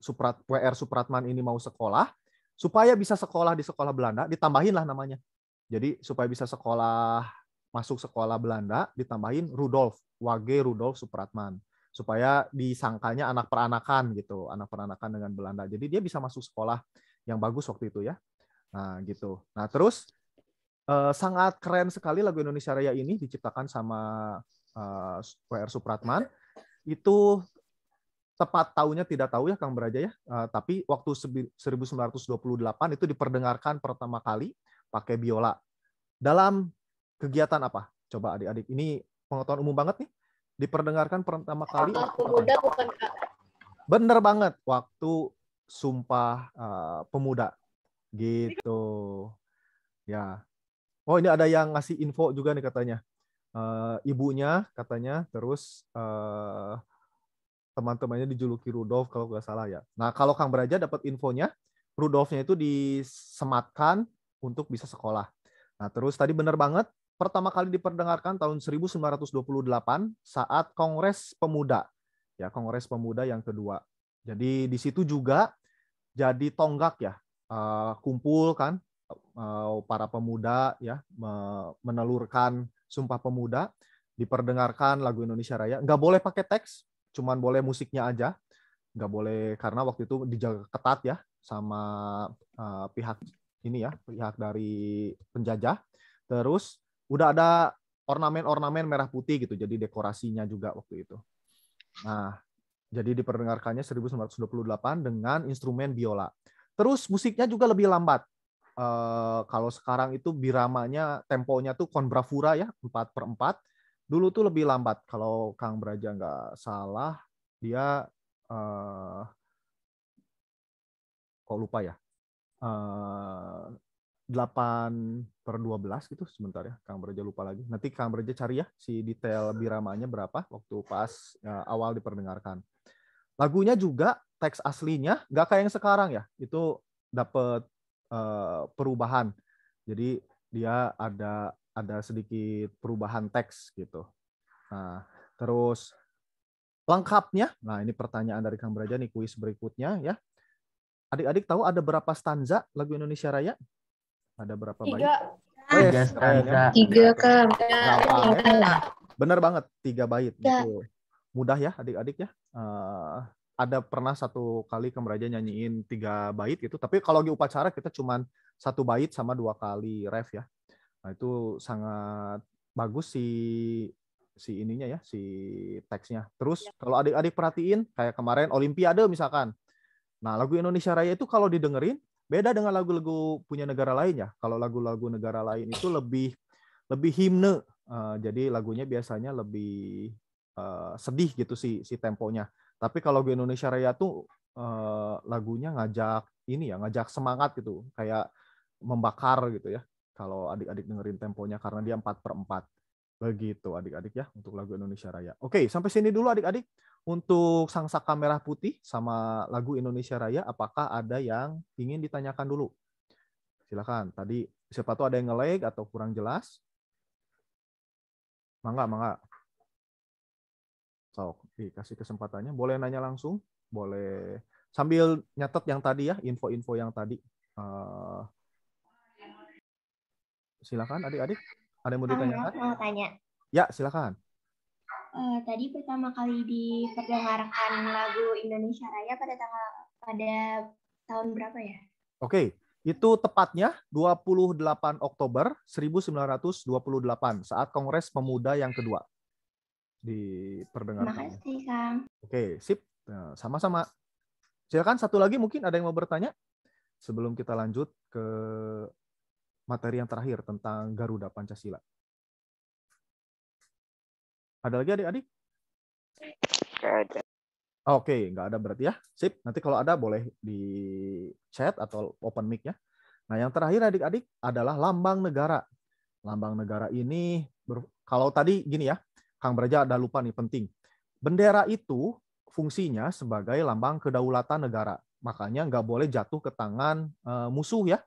Suprat WR Supratman ini mau sekolah, supaya bisa sekolah di sekolah Belanda, ditambahin lah namanya. Jadi supaya bisa sekolah masuk sekolah Belanda, ditambahin Rudolf, Wage Rudolf Supratman supaya disangkanya anak peranakan gitu, anak peranakan dengan Belanda. Jadi dia bisa masuk sekolah yang bagus waktu itu ya. Nah, gitu. Nah, terus eh, sangat keren sekali lagu Indonesia Raya ini diciptakan sama eh, WR Supratman. Itu tepat tahunnya tidak tahu ya Kang Beraja ya, eh, tapi waktu 1928 itu diperdengarkan pertama kali pakai biola. Dalam kegiatan apa? Coba adik-adik, ini pengetahuan umum banget nih diperdengarkan pertama kali waktu pemuda ya? bukan bener banget waktu sumpah uh, pemuda gitu ya oh ini ada yang ngasih info juga nih katanya uh, ibunya katanya terus uh, teman-temannya dijuluki Rudolf kalau nggak salah ya nah kalau Kang Beraja dapat infonya Rudolfnya itu disematkan untuk bisa sekolah nah terus tadi bener banget pertama kali diperdengarkan tahun 1928 saat Kongres Pemuda. Ya, Kongres Pemuda yang kedua. Jadi di situ juga jadi tonggak ya, eh, kumpul kan eh, para pemuda ya menelurkan Sumpah Pemuda, diperdengarkan lagu Indonesia Raya. Nggak boleh pakai teks, cuman boleh musiknya aja. Nggak boleh karena waktu itu dijaga ketat ya sama uh, pihak ini ya, pihak dari penjajah. Terus udah ada ornamen-ornamen merah putih gitu jadi dekorasinya juga waktu itu. Nah, jadi diperdengarkannya 1928 dengan instrumen biola. Terus musiknya juga lebih lambat. Uh, kalau sekarang itu biramanya temponya tuh konbravura ya 4 per 4 dulu tuh lebih lambat kalau Kang Braja nggak salah dia uh, kok lupa ya uh, 8 per 12 gitu sebentar ya Kang Breja lupa lagi nanti Kang Breja cari ya si detail biramanya berapa waktu pas uh, awal diperdengarkan lagunya juga teks aslinya nggak kayak yang sekarang ya itu dapat uh, eh, perubahan jadi dia ada ada sedikit perubahan teks gitu nah terus lengkapnya nah ini pertanyaan dari Kang Breja nih kuis berikutnya ya adik-adik tahu ada berapa stanza lagu Indonesia Raya ada berapa tiga. banyak? Oh, tiga. Yes, tiga. Tiga Bener banget, tiga bait. Gitu. Mudah ya adik-adik ya. Uh, ada pernah satu kali Kemeraja nyanyiin tiga bait gitu. Tapi kalau di upacara kita cuma satu bait sama dua kali ref ya. Nah itu sangat bagus si si ininya ya, si teksnya. Terus ya. kalau adik-adik perhatiin kayak kemarin Olimpiade misalkan. Nah lagu Indonesia Raya itu kalau didengerin Beda dengan lagu-lagu punya negara lain ya. Kalau lagu-lagu negara lain itu lebih lebih himne. Uh, jadi lagunya biasanya lebih uh, sedih gitu si si temponya. Tapi kalau di Indonesia Raya tuh uh, lagunya ngajak ini ya, ngajak semangat gitu. Kayak membakar gitu ya. Kalau adik-adik dengerin temponya karena dia empat per empat Begitu adik-adik ya untuk lagu Indonesia Raya. Oke, sampai sini dulu adik-adik. Untuk Sang Saka Merah Putih sama lagu Indonesia Raya, apakah ada yang ingin ditanyakan dulu? Silakan. Tadi siapa tuh ada yang nge-lag atau kurang jelas? Mangga, mangga. Sok, dikasih kesempatannya. Boleh nanya langsung, boleh sambil nyatet yang tadi ya, info-info yang tadi. Eh, silakan adik-adik. Ada yang mau ah, ditanyakan? Mau tanya. Ya, silakan. Uh, tadi pertama kali diperdengarkan lagu Indonesia Raya pada tanggal pada tahun berapa ya? Oke, okay. itu tepatnya 28 Oktober 1928 saat Kongres Pemuda yang kedua diperdengarkan. Makasih, Kang. Oke, okay, sip. sama nah, sama-sama. Silakan satu lagi mungkin ada yang mau bertanya sebelum kita lanjut ke materi yang terakhir tentang Garuda Pancasila. Ada lagi adik-adik? ada. Oke, okay, nggak ada berarti ya. Sip, nanti kalau ada boleh di chat atau open mic ya. Nah, yang terakhir adik-adik adalah lambang negara. Lambang negara ini, kalau tadi gini ya, Kang Braja ada lupa nih penting. Bendera itu fungsinya sebagai lambang kedaulatan negara. Makanya nggak boleh jatuh ke tangan eh, musuh ya.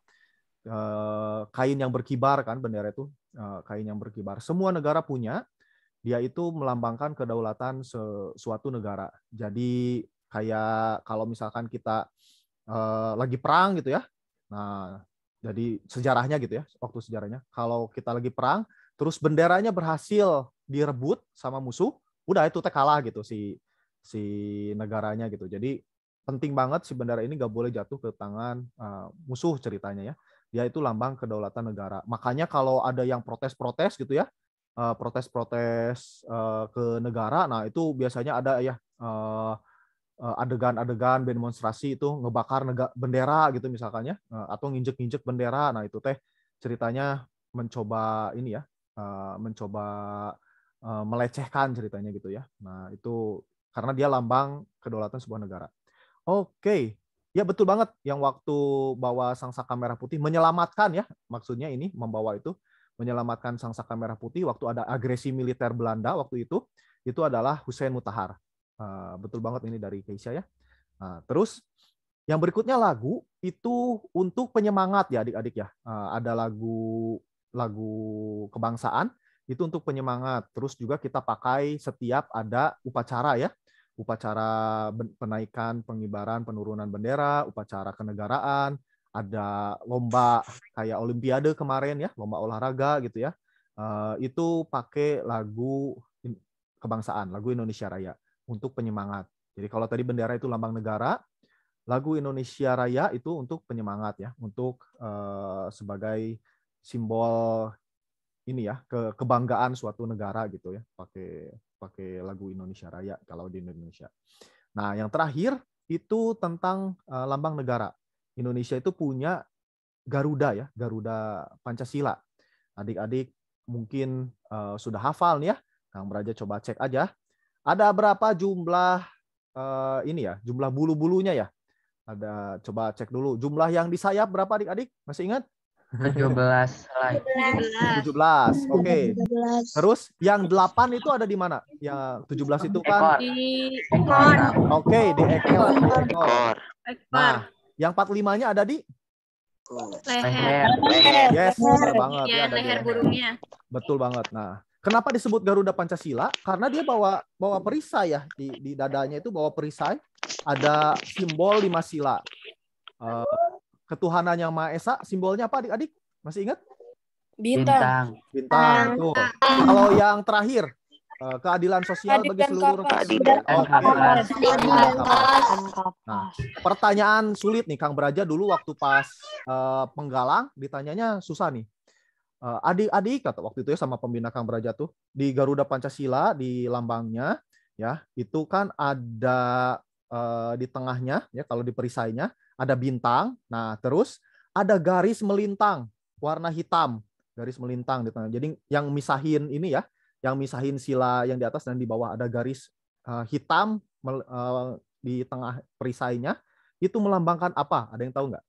Eh, kain yang berkibar kan bendera itu eh, kain yang berkibar. Semua negara punya. Dia itu melambangkan kedaulatan sesuatu negara. Jadi kayak kalau misalkan kita eh, lagi perang gitu ya. Nah, jadi sejarahnya gitu ya, waktu sejarahnya. Kalau kita lagi perang, terus benderanya berhasil direbut sama musuh, udah itu teh kalah gitu si si negaranya gitu. Jadi penting banget si bendera ini nggak boleh jatuh ke tangan uh, musuh ceritanya ya dia ya, itu lambang kedaulatan negara. Makanya kalau ada yang protes-protes gitu ya, eh, protes-protes eh, ke negara, nah itu biasanya ada ya eh, adegan-adegan demonstrasi itu ngebakar negara, bendera gitu misalkan atau nginjek-nginjek bendera, nah itu teh ceritanya mencoba ini ya, mencoba melecehkan ceritanya gitu ya. Nah itu karena dia lambang kedaulatan sebuah negara. Oke, okay. Ya betul banget yang waktu bawa sang saka merah putih menyelamatkan ya maksudnya ini membawa itu menyelamatkan sang saka merah putih waktu ada agresi militer Belanda waktu itu itu adalah Hussein Mutahar. Uh, ah, betul banget ini dari Keisha ya. Uh, terus yang berikutnya lagu itu untuk penyemangat ya adik-adik ya. Uh, ada lagu lagu kebangsaan itu untuk penyemangat. Terus juga kita pakai setiap ada upacara ya upacara penaikan, pengibaran, penurunan bendera, upacara kenegaraan, ada lomba kayak olimpiade kemarin ya, lomba olahraga gitu ya. Eh, itu pakai lagu kebangsaan, lagu Indonesia Raya untuk penyemangat. Jadi kalau tadi bendera itu lambang negara, lagu Indonesia Raya itu untuk penyemangat ya, untuk eh, sebagai simbol ini ya kebanggaan suatu negara gitu ya, pakai pakai lagu Indonesia Raya kalau di Indonesia. Nah, yang terakhir itu tentang uh, lambang negara. Indonesia itu punya Garuda ya, Garuda Pancasila. Adik-adik mungkin uh, sudah hafal nih ya. Kang Braja coba cek aja. Ada berapa jumlah uh, ini ya, jumlah bulu-bulunya ya? Ada coba cek dulu jumlah yang di sayap berapa adik-adik? Masih ingat? 17 helai. 17. belas Oke. Okay. Terus yang 8 itu ada di mana? Ya 17 itu kan di ekor. Oke, di ekor. Ekor. Nah, yang 45-nya ada di leher. leher. Yes, benar banget. ya leher burungnya. Betul banget. Nah, kenapa disebut Garuda Pancasila? Karena dia bawa bawa perisai ya di di dadanya itu bawa perisai ada simbol lima sila. Uh, eh, ketuhanan yang Maha Esa simbolnya apa adik-adik? Masih ingat? Bintang. Bintang. Tuh. Kalau yang terakhir eh, keadilan sosial bagi seluruh keadilan. nah, pertanyaan sulit nih Kang Beraja dulu waktu pas uh, penggalang ditanyanya susah nih. Eh, adik-adik kata waktu itu ya sama pembina Kang Beraja tuh di Garuda Pancasila di lambangnya ya itu kan ada di tengahnya ya kalau di perisainya ada bintang. Nah, terus ada garis melintang warna hitam, garis melintang di tengah. Jadi yang misahin ini ya, yang misahin sila yang di atas dan di bawah ada garis eh, hitam eh, di tengah perisainya itu melambangkan apa? Ada yang tahu nggak?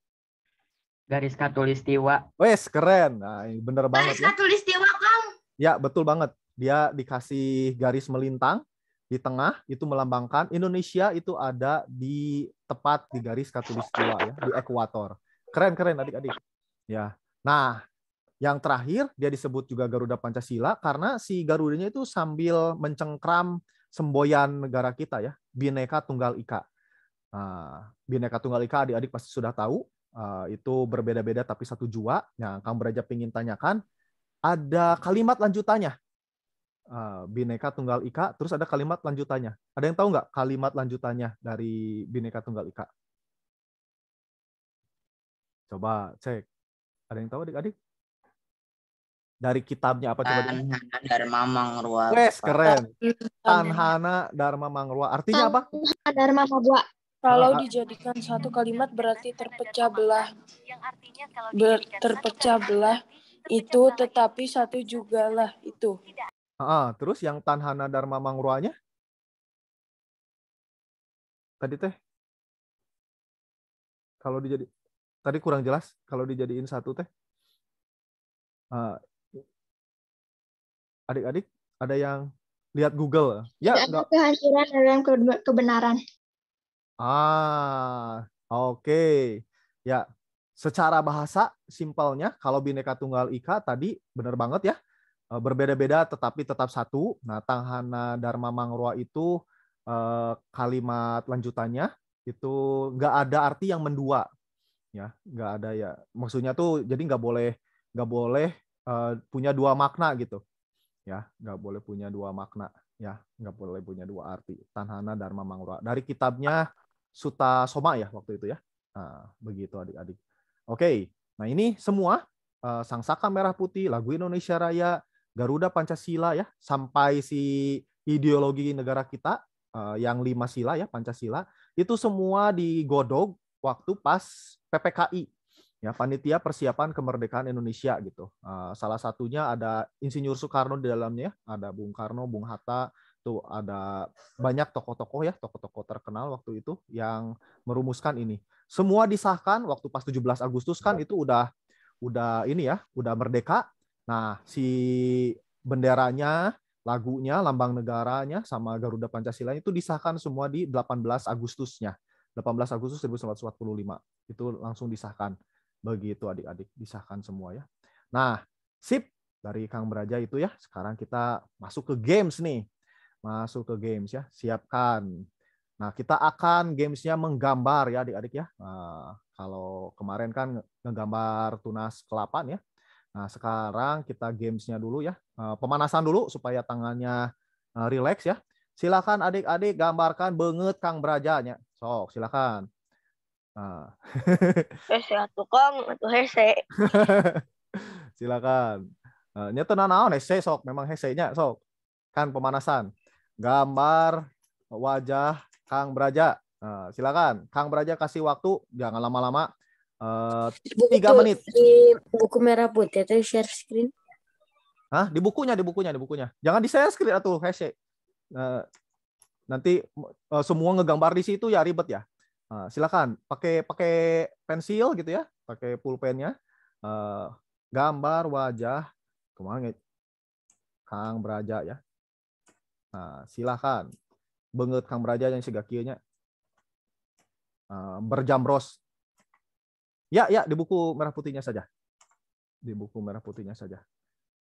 Garis katulistiwa. Wes, keren. Nah, bener banget. Garis ya. katulistiwa, ya. Kang. Ya, betul banget. Dia dikasih garis melintang di tengah itu melambangkan Indonesia itu ada di tepat di garis khatulistiwa ya, di ekuator. Keren keren adik-adik. Ya. Nah, yang terakhir dia disebut juga Garuda Pancasila karena si Garudanya itu sambil mencengkram semboyan negara kita ya, Bineka Tunggal Ika. Nah, Bhinneka Tunggal Ika adik-adik pasti sudah tahu eh, itu berbeda-beda tapi satu jua. Yang nah, Kang Beraja ingin tanyakan ada kalimat lanjutannya Eh, Bineka Tunggal Ika, terus ada kalimat lanjutannya. Ada yang tahu nggak kalimat lanjutannya dari Bineka Tunggal Ika? Coba cek. Ada yang tahu adik-adik? Dari kitabnya apa coba? Tanhana di... Dharma Mangrua. Wes, keren. Tanhana Dharma Mangrua. Artinya apa? Tanhana Dharma Mangrua. Kalau dijadikan satu kalimat berarti terpecah belah. Ber terpecah belah itu tetapi satu juga lah itu. Ah, terus yang Tanhana Dharma Mangruanya? Tadi teh kalau dijadi tadi kurang jelas kalau dijadiin satu teh. adik-adik uh, ada yang lihat Google. Ya, ada enggak. kehancuran dalam kebenaran. Ah, oke. Okay. Ya, secara bahasa simpelnya kalau Bhinneka Tunggal Ika tadi benar banget ya Eh, berbeda-beda tetapi tetap satu. Nah, Tanghana Dharma Mangrua itu eh, kalimat lanjutannya itu nggak ada arti yang mendua ya nggak ada ya maksudnya tuh jadi nggak boleh nggak boleh eh, punya dua makna gitu ya nggak boleh punya dua makna ya nggak boleh punya dua arti tanhana dharma mangrua dari kitabnya suta soma ya waktu itu ya nah, begitu adik-adik oke nah ini semua sang saka merah putih lagu Indonesia Raya Garuda Pancasila ya sampai si ideologi negara kita uh, yang lima sila ya Pancasila itu semua digodok waktu pas PPKI ya panitia persiapan kemerdekaan Indonesia gitu. Uh, salah satunya ada Insinyur Soekarno di dalamnya, ada Bung Karno, Bung Hatta, tuh ada banyak tokoh-tokoh ya, tokoh-tokoh terkenal waktu itu yang merumuskan ini. Semua disahkan waktu pas 17 Agustus kan iya. itu udah udah ini ya, udah merdeka Nah, si benderanya, lagunya, lambang negaranya sama Garuda Pancasila itu disahkan semua di 18 Agustusnya. 18 Agustus 1945. Itu langsung disahkan. Begitu adik-adik, disahkan semua ya. Nah, sip dari Kang Beraja itu ya. Sekarang kita masuk ke games nih. Masuk ke games ya. Siapkan. Nah, kita akan gamesnya menggambar ya adik-adik ya. Nah, kalau kemarin kan menggambar tunas kelapan ya. Nah, sekarang kita gamesnya dulu ya. Eh, pemanasan dulu supaya tangannya eh, relax ya. Silakan adik-adik gambarkan benget Kang Brajanya. Sok, silakan. Nah. silakan. Eh, nya teu naon hese sok, memang hese-nya sok. Kan pemanasan. Gambar wajah Kang Braja. Nah, silakan. Kang Braja kasih waktu, jangan lama-lama. Eh, tiga menit. Di buku merah putih itu share screen. Hah? Di bukunya, di bukunya, di bukunya. Jangan di share screen atau hashtag. Uh, nanti uh, semua ngegambar di situ ya ribet ya. Uh, silakan pakai pakai pensil gitu ya, pakai pulpennya. Uh, gambar wajah kemangit ya? Kang Braja ya. Nah, silakan. Benget Kang Braja yang segakinya Uh, berjamros Ya, ya, di buku merah putihnya saja. Di buku merah putihnya saja.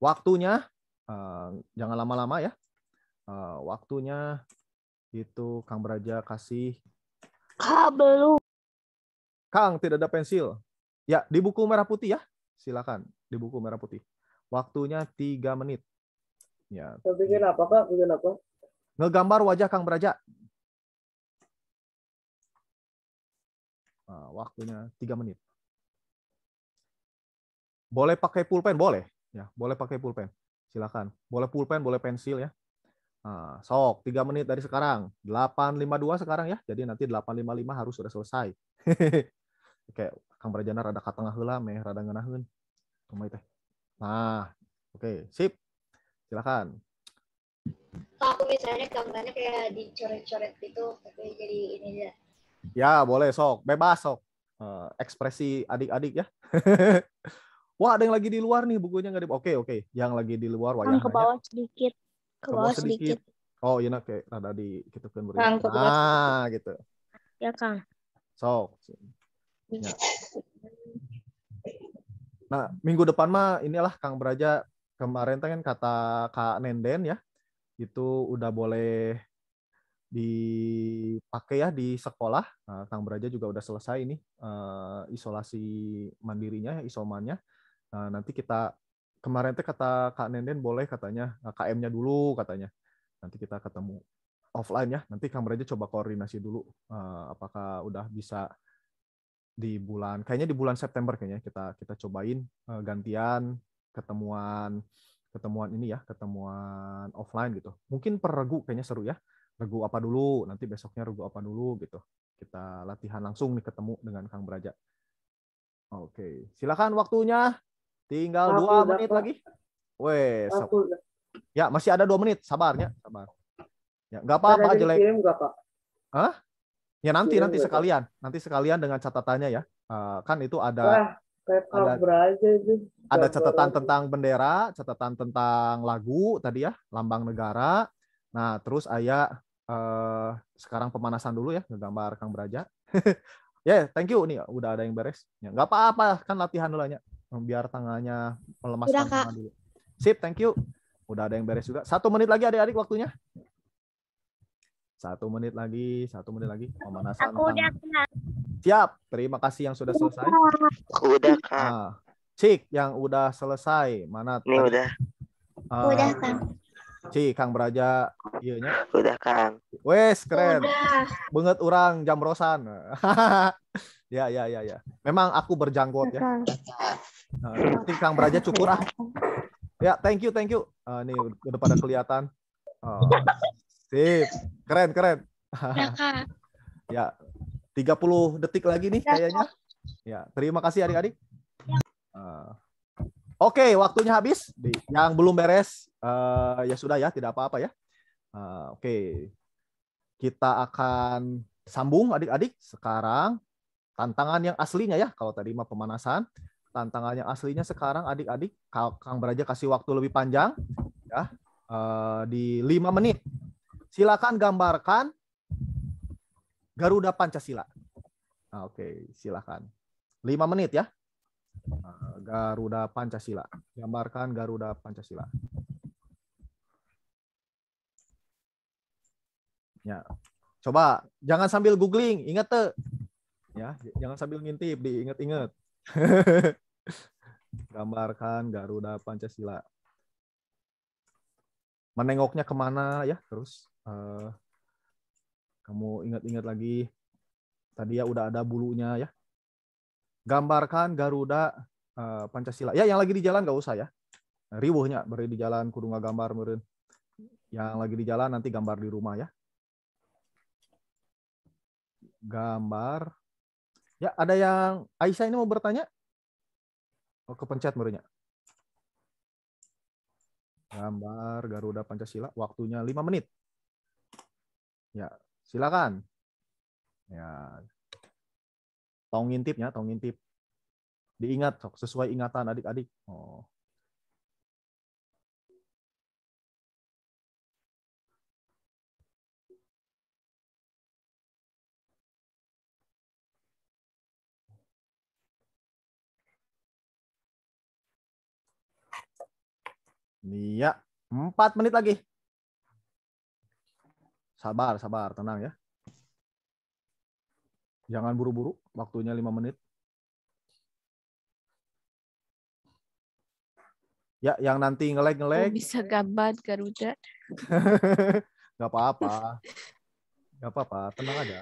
Waktunya uh, jangan lama-lama ya. Uh, waktunya itu Kang Beraja kasih. Kabel. Kang tidak ada pensil. Ya, di buku merah putih ya. Silakan di buku merah putih. Waktunya tiga menit. Ya. Bikin apa kak? Bikin apa? Ngegambar wajah Kang Beraja. Eh, waktunya tiga menit. Boleh pakai pulpen, boleh. Ya, boleh pakai pulpen. Silakan. Boleh pulpen, boleh pensil ya. Nah, sok, tiga menit dari sekarang. 8.52 sekarang ya. Jadi nanti 8.55 harus sudah selesai. oke, Kang Brajana rada katengah heula meh rada ngenahun Nah, oke, sip. Silakan. Aku misalnya gambarnya kayak dicoret-coret gitu, tapi jadi ini ya. Ya, boleh sok, bebas sok. Eh, ekspresi adik-adik ya. Wah ada yang lagi di luar nih bukunya nggak di. Oke okay, oke, okay. yang lagi di luar wah yang Ke bawah sedikit. Ke bawah sedikit. sedikit. Oh iya kayak ada di kita kan beri. ah gitu. Ya Kang. So. Ya. Nah minggu depan mah inilah Kang Beraja kemarin kan kata Kak Nenden ya itu udah boleh dipakai ya di sekolah. Nah, Kang Beraja juga udah selesai ini uh, eh, isolasi mandirinya, isomannya. Nah, nanti kita kemarin teh kata Kak Nenden boleh katanya eh, KM-nya dulu katanya. Nanti kita ketemu offline ya. Nanti Kang aja coba koordinasi dulu eh, apakah udah bisa di bulan kayaknya di bulan September kayaknya ya kita kita cobain eh, gantian ketemuan ketemuan ini ya, ketemuan offline gitu. Mungkin per regu kayaknya seru ya. Regu apa dulu, nanti besoknya regu apa dulu gitu. Kita latihan langsung nih ketemu dengan Kang Braja. Oke, silakan waktunya Tinggal dua menit lagi. Weh, ya masih ada dua menit. Sabarnya, sabar. Ya nggak apa-apa aja lagi. Hah? Ya nanti nanti sekalian, nanti sekalian dengan catatannya ya. Uh, kan itu ada. ada, ada catatan tentang bendera, catatan tentang lagu tadi ya, lambang negara. Nah, terus ayah eh, uh, sekarang pemanasan dulu ya, gambar Kang Braja. ya, yeah, thank you nih, udah ada yang beres. Ya, nggak apa-apa, kan latihan dulu ya biar tangannya melemas Udah, tangan dulu. Sip, thank you. Udah ada yang beres juga. Satu menit lagi adik-adik waktunya. Satu menit lagi, satu menit lagi. Pemanasan. Aku udah kenal. Siap. Terima kasih yang sudah selesai. udah kak. Nah, Cik yang udah selesai. Mana? Ini udah. Uh, udah kang. Cik Kang Beraja iya Udah Kang. Wes keren. Banget orang jam rosan. ya ya ya ya. Memang aku berjanggut ya. Eh, Nanti Kang Braja cukur ah. Ya, thank you, thank you. Uh, eh, nih udah pada kelihatan. Uh, sip, keren, keren. Iya, ya, 30 detik lagi nih iya, kayaknya. Ya, terima kasih adik-adik. Uh, Oke, okay, waktunya habis. Yang belum beres, uh, ya sudah ya, tidak apa-apa ya. Uh, Oke, okay. kita akan sambung adik-adik sekarang tantangan yang aslinya ya. Kalau tadi mah pemanasan, tantangannya aslinya sekarang adik-adik Kang Beraja kasih waktu lebih panjang ya uh, di lima menit. Silakan gambarkan Garuda Pancasila. Nah, Oke, okay, silakan. Lima menit ya. Uh, Garuda Pancasila. Gambarkan Garuda Pancasila. Ya. Coba jangan sambil googling, ingat tuh. Ya, jangan sambil ngintip, diingat-ingat. Gambarkan Garuda Pancasila. Menengoknya kemana ya? Terus uh, kamu ingat-ingat lagi. Tadi ya udah ada bulunya ya. Gambarkan Garuda uh, Pancasila. Ya yang lagi di jalan gak usah ya. Riwuhnya beri di jalan kurung gambar murin. Yang lagi di jalan nanti gambar di rumah ya. Gambar. Ya, ada yang Aisyah ini mau bertanya? Oh, kepencet barunya. Gambar Garuda Pancasila, waktunya 5 menit. Ya, silakan. Ya. Tong ngintip ya, tong ngintip. Diingat, sesuai ingatan adik-adik. Oh. Iya, empat menit lagi. Sabar, sabar, tenang ya. Jangan buru-buru, waktunya lima menit. Ya, yang nanti ngelag ngelag. Bisa gambar Garuda. Gak apa-apa. Gak apa-apa, tenang aja.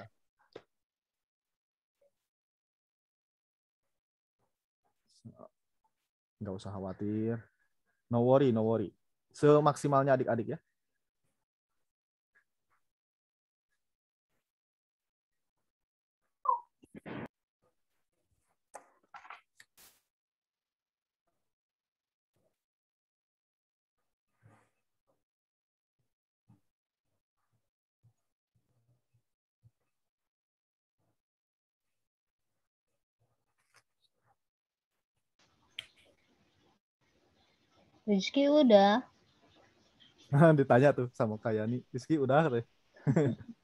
Gak usah khawatir. No worry, no worry. Semaksimalnya adik-adik ya. Rizky udah. Ditanya tuh sama Kayani, Rizky udah deh.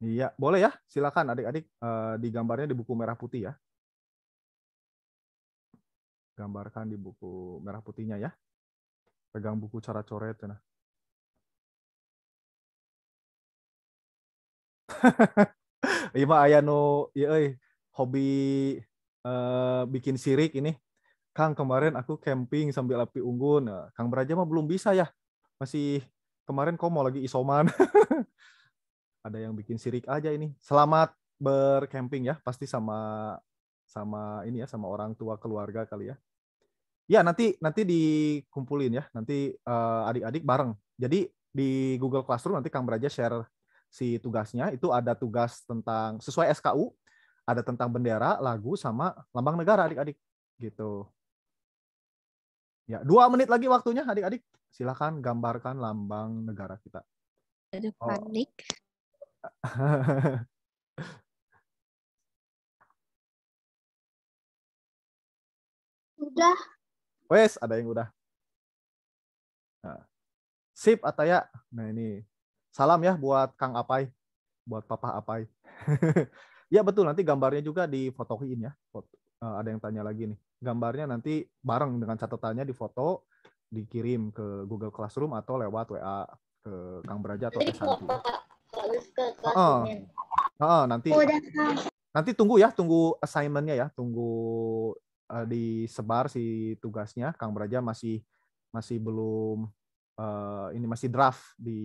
Iya, boleh ya. Silakan adik-adik uh, digambarnya di buku merah putih ya. Gambarkan di buku merah putihnya ya. Pegang buku cara coret. Ya nah. Ima ayano, iya, eh, hobi Eh, bikin sirik ini Kang kemarin aku camping sambil api unggun nah, Kang Braja mah belum bisa ya masih kemarin mau lagi isoman ada yang bikin sirik aja ini selamat bercamping ya pasti sama sama ini ya sama orang tua keluarga kali ya ya nanti nanti dikumpulin ya nanti uh, adik-adik bareng jadi di Google Classroom nanti Kang Braja share si tugasnya itu ada tugas tentang sesuai SKU ada tentang bendera, lagu, sama lambang negara adik-adik gitu. Ya, dua menit lagi waktunya adik-adik. Silahkan gambarkan lambang negara kita. Ada oh. panik. udah. Wes, ada yang udah. Nah. Sip, Ataya. Nah ini, salam ya buat Kang Apai. Buat Papa Apai. Ya betul nanti gambarnya juga difotoin ya. Foto. Uh, eh, ada yang tanya lagi nih. Gambarnya nanti bareng dengan catatannya difoto dikirim ke Google Classroom atau lewat WA ke Kang Braja atau Jadi, ke Uh, uh, nanti oh, Udah. nanti tunggu ya, tunggu assignmentnya ya, tunggu uh, disebar si tugasnya. Kang Braja masih masih belum uh, ini masih draft di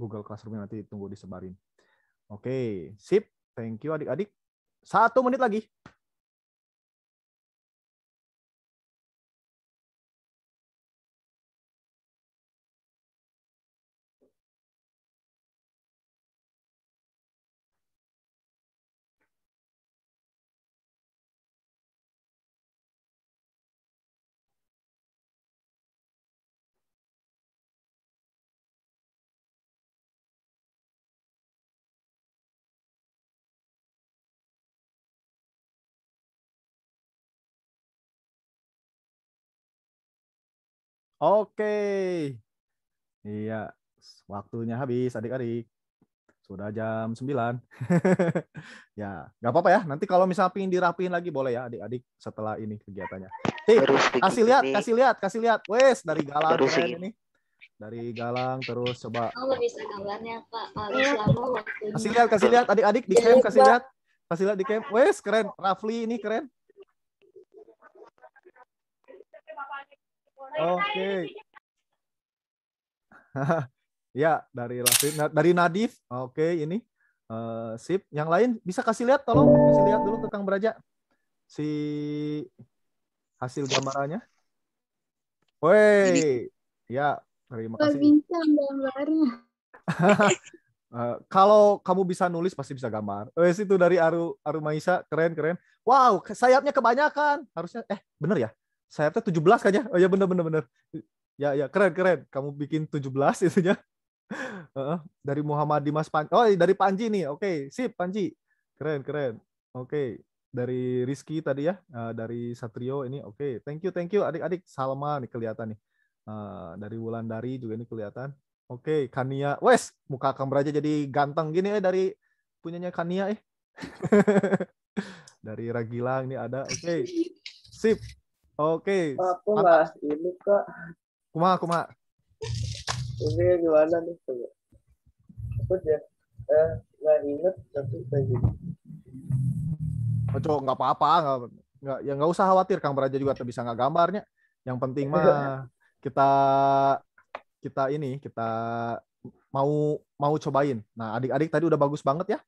Google Classroom nanti tunggu disebarin. Oke, okay, sip. Thank you adik-adik. Satu menit lagi. Oke. Iya, waktunya habis adik-adik. Sudah jam 9. ya, nggak apa-apa ya. Nanti kalau misalnya pingin dirapiin lagi boleh ya adik-adik setelah ini kegiatannya. Hey, kasih lihat, kasih lihat, kasih lihat. Wes, dari galang ini. Dari galang terus coba. Oh, bisa gambarnya, Pak. Kasih lihat, kasih lihat adik-adik di camp iya, kasih lihat. Kasih lihat di camp. Wes, keren. Rafli ini keren. Oke. Okay. ya, dari nah, dari Nadif. Oke, okay, ini uh, sip. Yang lain bisa kasih lihat tolong, kasih lihat dulu ke Kang Beraja. Si hasil gambarannya. Woi. Ya, terima kasih. gambarnya. Uh, kalau kamu bisa nulis pasti bisa gambar. Wes eh, itu dari Aru Aru Maisa, keren keren. Wow, sayapnya kebanyakan. Harusnya eh bener ya? saya tuh 17 ya Oh ya bener bener bener. Ya ya keren keren. Kamu bikin 17 itunya. dari Muhammad Dimas Panji. Oh iya, dari Panji nih. Oke okay. sip Panji. Keren keren. Oke okay. dari Rizky tadi ya. Uh, dari Satrio ini. Oke okay. thank you thank you adik-adik. Salma nih kelihatan nih. Uh, dari Wulandari juga ini kelihatan. Oke, okay, Kania. Wes, muka kamu beraja jadi ganteng gini eh dari punyanya Kania eh. dari Ragilang ini ada. Oke. Okay. Sip. Oke. Okay. aku nggak ini kak. Kuma, kuma. Ini gimana nih coba? Aku ya, eh nggak inget tapi tadi. Oh, cowok nggak apa-apa, nggak nggak ya nggak usah khawatir Kang Braja juga bisa nggak gambarnya. Yang penting mah kita kita ini kita mau mau cobain. Nah, adik-adik tadi udah bagus banget ya.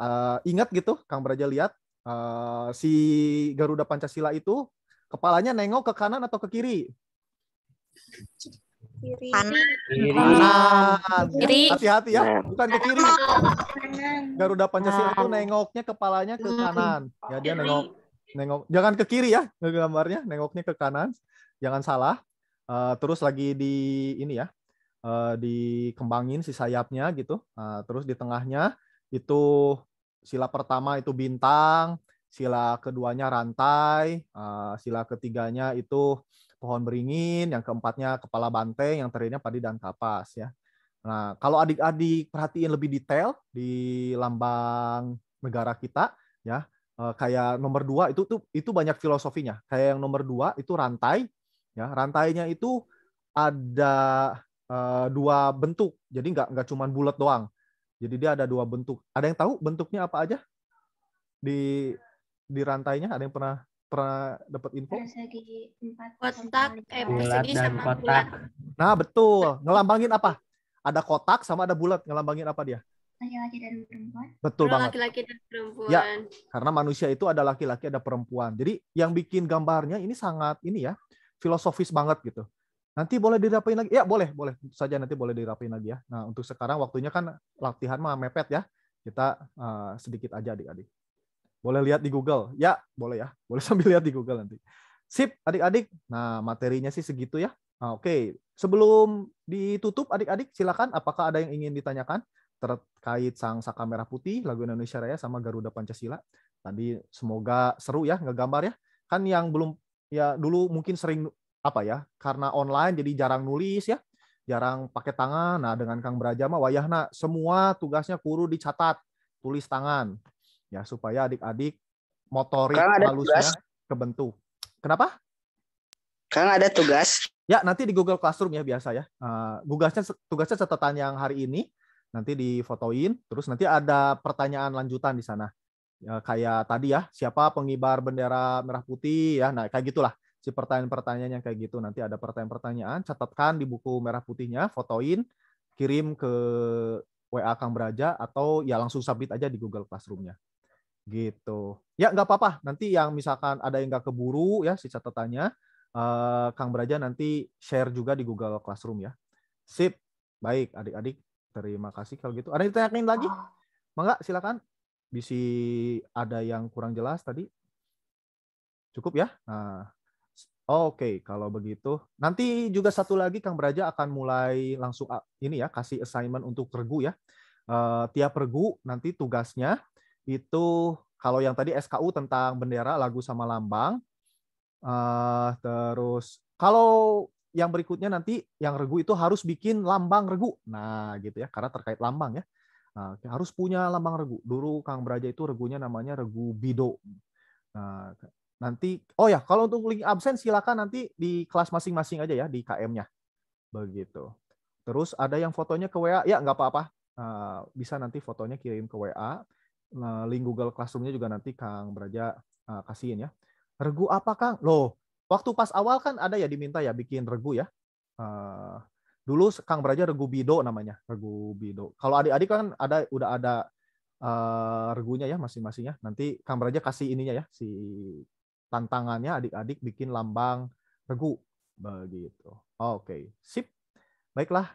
Uh, ingat gitu, Kang Braja lihat uh, si Garuda Pancasila itu Kepalanya nengok ke kanan atau ke kiri? Kiri. Kanan. Kiri. Hati-hati ya, nah. bukan ke kiri. Garuda Pancasila itu nah. nengoknya kepalanya ke hmm. kanan. Ya dia nengok nengok jangan ke kiri ya gambarnya nengoknya ke kanan jangan salah uh, terus lagi di ini ya uh, dikembangin si sayapnya gitu uh, terus di tengahnya itu sila pertama itu bintang sila keduanya rantai, eh, sila ketiganya itu pohon beringin, yang keempatnya kepala banteng, yang terakhirnya padi dan kapas ya. Nah, kalau adik-adik perhatiin lebih detail di lambang negara kita ya, eh, kayak nomor dua itu tuh itu banyak filosofinya. Kayak yang nomor dua itu rantai ya, rantainya itu ada eh, dua bentuk. Jadi nggak nggak cuma bulat doang. Jadi dia ada dua bentuk. Ada yang tahu bentuknya apa aja? Di di rantainya ada yang pernah pernah dapat info? Persegi empat kotak, eh persegi kotak. bulat. Nah betul, ngelambangin apa? Ada kotak sama ada bulat, ngelambangin apa dia? Laki-laki dan perempuan. Betul banget. Laki-laki dan perempuan. Ya, karena manusia itu ada laki-laki ada perempuan. Jadi yang bikin gambarnya ini sangat ini ya filosofis banget gitu. Nanti boleh dirapain lagi? Ya boleh, boleh saja nanti boleh dirapain lagi ya. Nah untuk sekarang waktunya kan latihan mah mepet ya. Kita uh, sedikit aja adik-adik. Boleh lihat di Google. Ya, boleh ya. Boleh sambil lihat di Google nanti. Sip, adik-adik. Nah, materinya sih segitu ya. Nah, Oke, okay. sebelum ditutup adik-adik silakan apakah ada yang ingin ditanyakan terkait Sang Saka Merah Putih, lagu Indonesia Raya sama Garuda Pancasila? Tadi semoga seru ya ngegambar ya. Kan yang belum ya dulu mungkin sering apa ya karena online jadi jarang nulis ya jarang pakai tangan nah dengan Kang Brajama wayahna semua tugasnya kuru dicatat tulis tangan ya supaya adik-adik motorik Kang halusnya tugas. kebentuk. Kenapa? Kang ada tugas. Ya nanti di Google Classroom ya biasa ya. Uh, tugasnya tugasnya catatan yang hari ini nanti difotoin. Terus nanti ada pertanyaan lanjutan di sana. Ya, kayak tadi ya siapa pengibar bendera merah putih ya. Nah kayak gitulah si pertanyaan-pertanyaan yang kayak gitu. Nanti ada pertanyaan-pertanyaan catatkan di buku merah putihnya, fotoin, kirim ke WA Kang Braja atau ya langsung submit aja di Google Classroom-nya gitu ya nggak apa-apa nanti yang misalkan ada yang nggak keburu ya si catatannya uh, Kang Braja nanti share juga di Google Classroom ya sip baik adik-adik terima kasih kalau gitu ada yang ditanyain lagi mangga silakan bisi ada yang kurang jelas tadi cukup ya nah Oke, okay, kalau begitu nanti juga satu lagi Kang Braja akan mulai langsung ini ya kasih assignment untuk regu ya. Uh, tiap regu nanti tugasnya itu kalau yang tadi SKU tentang bendera, lagu sama lambang. Uh, terus kalau yang berikutnya nanti yang regu itu harus bikin lambang regu. Nah, gitu ya, karena terkait lambang ya. Nah, harus punya lambang regu. Dulu Kang Braja itu regunya namanya regu Bido. Nah, nanti oh ya, kalau untuk link absen silakan nanti di kelas masing-masing aja ya di KM-nya. Begitu. Terus ada yang fotonya ke WA, ya nggak apa-apa. Eh, bisa nanti fotonya kirim ke WA Nah, link Google Classroom-nya juga nanti Kang Braja uh, kasihin ya. Regu apa Kang? Loh, waktu pas awal kan ada ya diminta ya bikin regu ya. Uh, dulu Kang Braja regu Bido namanya, regu Bido. Kalau adik-adik kan ada udah ada uh, regunya ya masing-masingnya. Nanti Kang Braja kasih ininya ya, si tantangannya adik-adik bikin lambang regu begitu. Oke, okay. sip. Baiklah,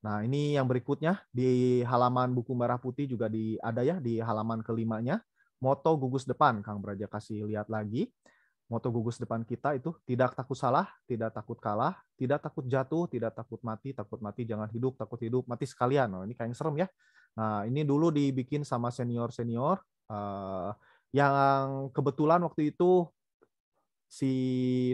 Nah, ini yang berikutnya di halaman buku merah putih juga di ada ya di halaman kelimanya. Moto gugus depan, Kang Braja kasih lihat lagi. Moto gugus depan kita itu tidak takut salah, tidak takut kalah, tidak takut jatuh, tidak takut mati, takut mati jangan hidup, takut hidup mati sekalian. Nah, ini kayak yang serem ya. Nah, ini dulu dibikin sama senior-senior uh, yang kebetulan waktu itu si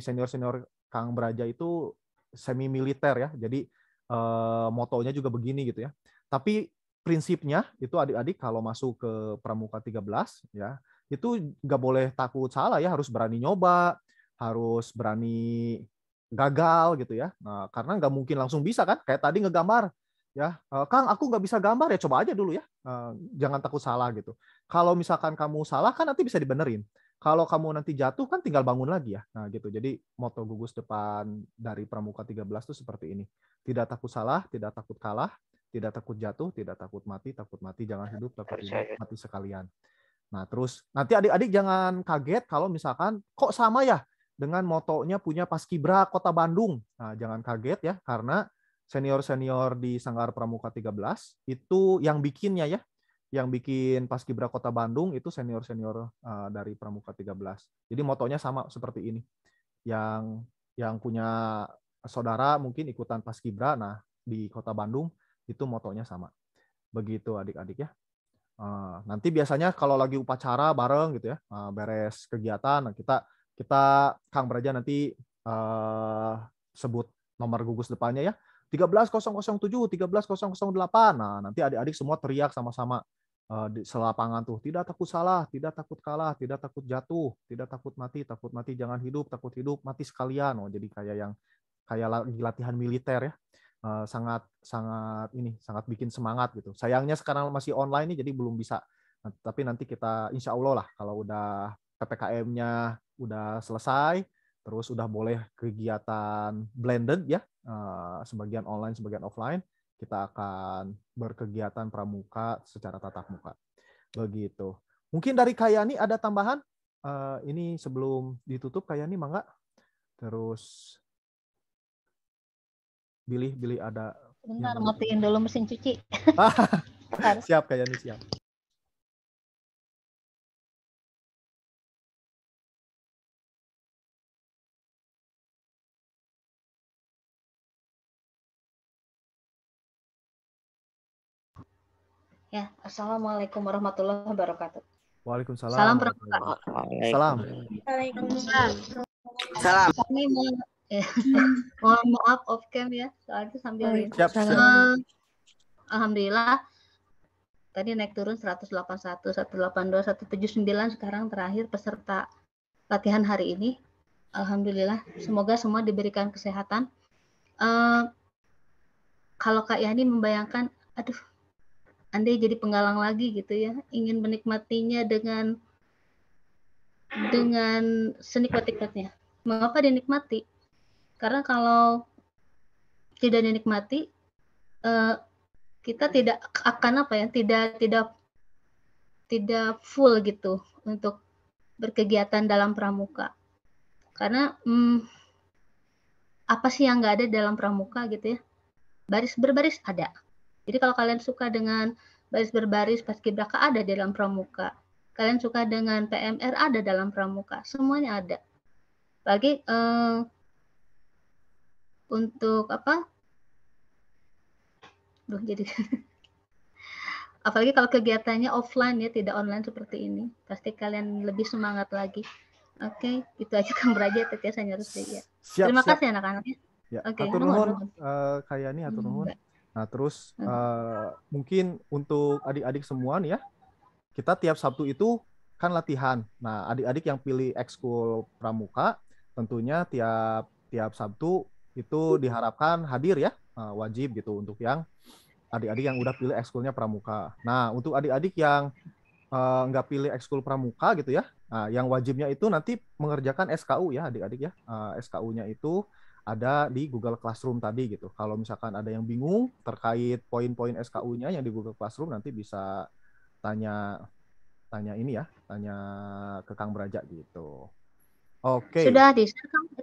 senior-senior Kang Braja itu semi militer ya. Jadi uh, motonya juga begini gitu ya. Tapi prinsipnya itu adik-adik kalau masuk ke Pramuka 13 ya, itu nggak boleh takut salah ya, harus berani nyoba, harus berani gagal gitu ya. Nah, karena nggak mungkin langsung bisa kan, kayak tadi ngegambar ya eh, Kang aku nggak bisa gambar ya coba aja dulu ya eh, jangan takut salah gitu kalau misalkan kamu salah kan nanti bisa dibenerin kalau kamu nanti jatuh kan tinggal bangun lagi ya. Nah gitu. Jadi moto gugus depan dari Pramuka 13 itu seperti ini. Tidak takut salah, tidak takut kalah, tidak takut jatuh, tidak takut mati, takut mati jangan hidup, takut hidup mati sekalian. Nah terus nanti adik-adik jangan kaget kalau misalkan kok sama ya dengan motonya punya Paskibra Kota Bandung. Nah jangan kaget ya karena senior-senior di Sanggar Pramuka 13 itu yang bikinnya ya yang bikin Paskibra Kota Bandung itu senior-senior uh, dari Pramuka 13. Jadi motonya sama seperti ini. Yang yang punya saudara mungkin ikutan Paskibra nah di Kota Bandung itu motonya sama. Begitu adik-adik ya. Uh, nanti biasanya kalau lagi upacara bareng gitu ya, uh, beres kegiatan nah, kita kita Kang Braja nanti uh, sebut nomor gugus depannya ya. 13007, 13008. Nah, nanti adik-adik semua teriak sama-sama. Eh, di selapangan tuh tidak takut salah, tidak takut kalah, tidak takut jatuh, tidak takut mati, takut mati jangan hidup, takut hidup mati sekalian. Oh, jadi kayak yang kayak lagi latihan militer ya. Eh, sangat sangat ini sangat bikin semangat gitu. Sayangnya sekarang masih online nih jadi belum bisa. Nah, tapi nanti kita insya Allah lah kalau udah PPKM-nya udah selesai, terus udah boleh kegiatan blended ya, eh, sebagian online, sebagian offline kita akan berkegiatan pramuka secara tatap muka. Begitu. Mungkin dari Kayani ada tambahan? Uh, ini sebelum ditutup Kayani mangga. Terus Bilih, Bilih ada. Bentar, matiin dulu mesin cuci. siap Kayani, siap. Ya, Assalamualaikum warahmatullahi wabarakatuh. Waalaikumsalam. Salam perempuan. Salam. Assalamualaikum. Salam. Kami mohon, eh, ya, mohon maaf off cam ya, soalnya sambil ini. Siap, eh, Alhamdulillah tadi naik turun 181, 182, 179 sekarang terakhir peserta latihan hari ini. Alhamdulillah, semoga semua diberikan kesehatan. Uh, kalau Kak Yani membayangkan, aduh andai jadi penggalang lagi gitu ya ingin menikmatinya dengan dengan senikmat-nikmatnya mengapa dinikmati karena kalau tidak dinikmati eh, kita tidak akan apa ya tidak tidak tidak full gitu untuk berkegiatan dalam pramuka karena hmm, apa sih yang nggak ada dalam pramuka gitu ya baris berbaris ada jadi kalau kalian suka dengan baris berbaris paskibraka ada di dalam pramuka. Kalian suka dengan PMR ada dalam pramuka. Semuanya ada. Bagi eh, untuk apa? Duh, jadi apalagi kalau kegiatannya offline ya tidak online seperti ini pasti kalian lebih semangat lagi oke okay, itu aja kang Braja terkesanya harus ya terima kasih anak-anaknya ya, ya okay. atur nuhun uh, eh, kayani atur nuhun Nah, terus uh, mungkin untuk adik-adik semua nih ya, kita tiap Sabtu itu kan latihan. Nah, adik-adik yang pilih ekskul pramuka tentunya tiap tiap Sabtu itu diharapkan hadir ya, uh, wajib gitu untuk yang adik-adik yang udah pilih ekskulnya pramuka. Nah, untuk adik-adik yang uh, nggak pilih ekskul pramuka gitu ya, nah, yang wajibnya itu nanti mengerjakan SKU ya adik-adik ya. Uh, SKU-nya itu ada di Google Classroom tadi gitu. Kalau misalkan ada yang bingung terkait poin-poin SKU-nya yang di Google Classroom nanti bisa tanya tanya ini ya, tanya ke Kang Braja gitu. Oke. Okay. Sudah di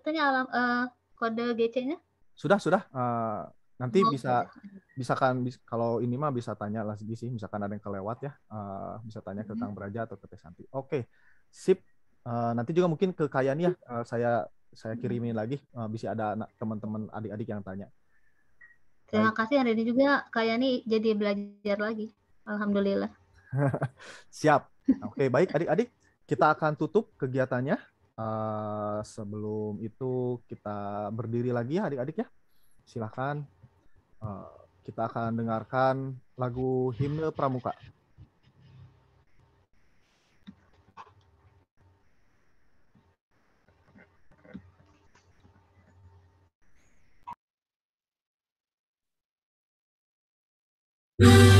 Kang alam uh, kode GC-nya? Sudah, sudah. Uh, nanti oh, bisa bisa kan bis, kalau ini mah bisa tanya lagi sih misalkan ada yang kelewat ya uh, bisa tanya ke hmm. Kang Braja atau ke Teh Santi. Oke. Okay. Sip. Uh, nanti juga mungkin ke Kayani ya uh, saya saya hmm. kirimin lagi uh, bisa ada teman-teman adik-adik yang tanya. Terima kasih hari ini juga kayaknya nih jadi belajar lagi. Alhamdulillah. Siap. Oke, okay, baik adik-adik, kita akan tutup kegiatannya. Uh, sebelum itu kita berdiri lagi ya, adik-adik ya. Silahkan. Uh, eh, kita akan dengarkan lagu himne pramuka. Thank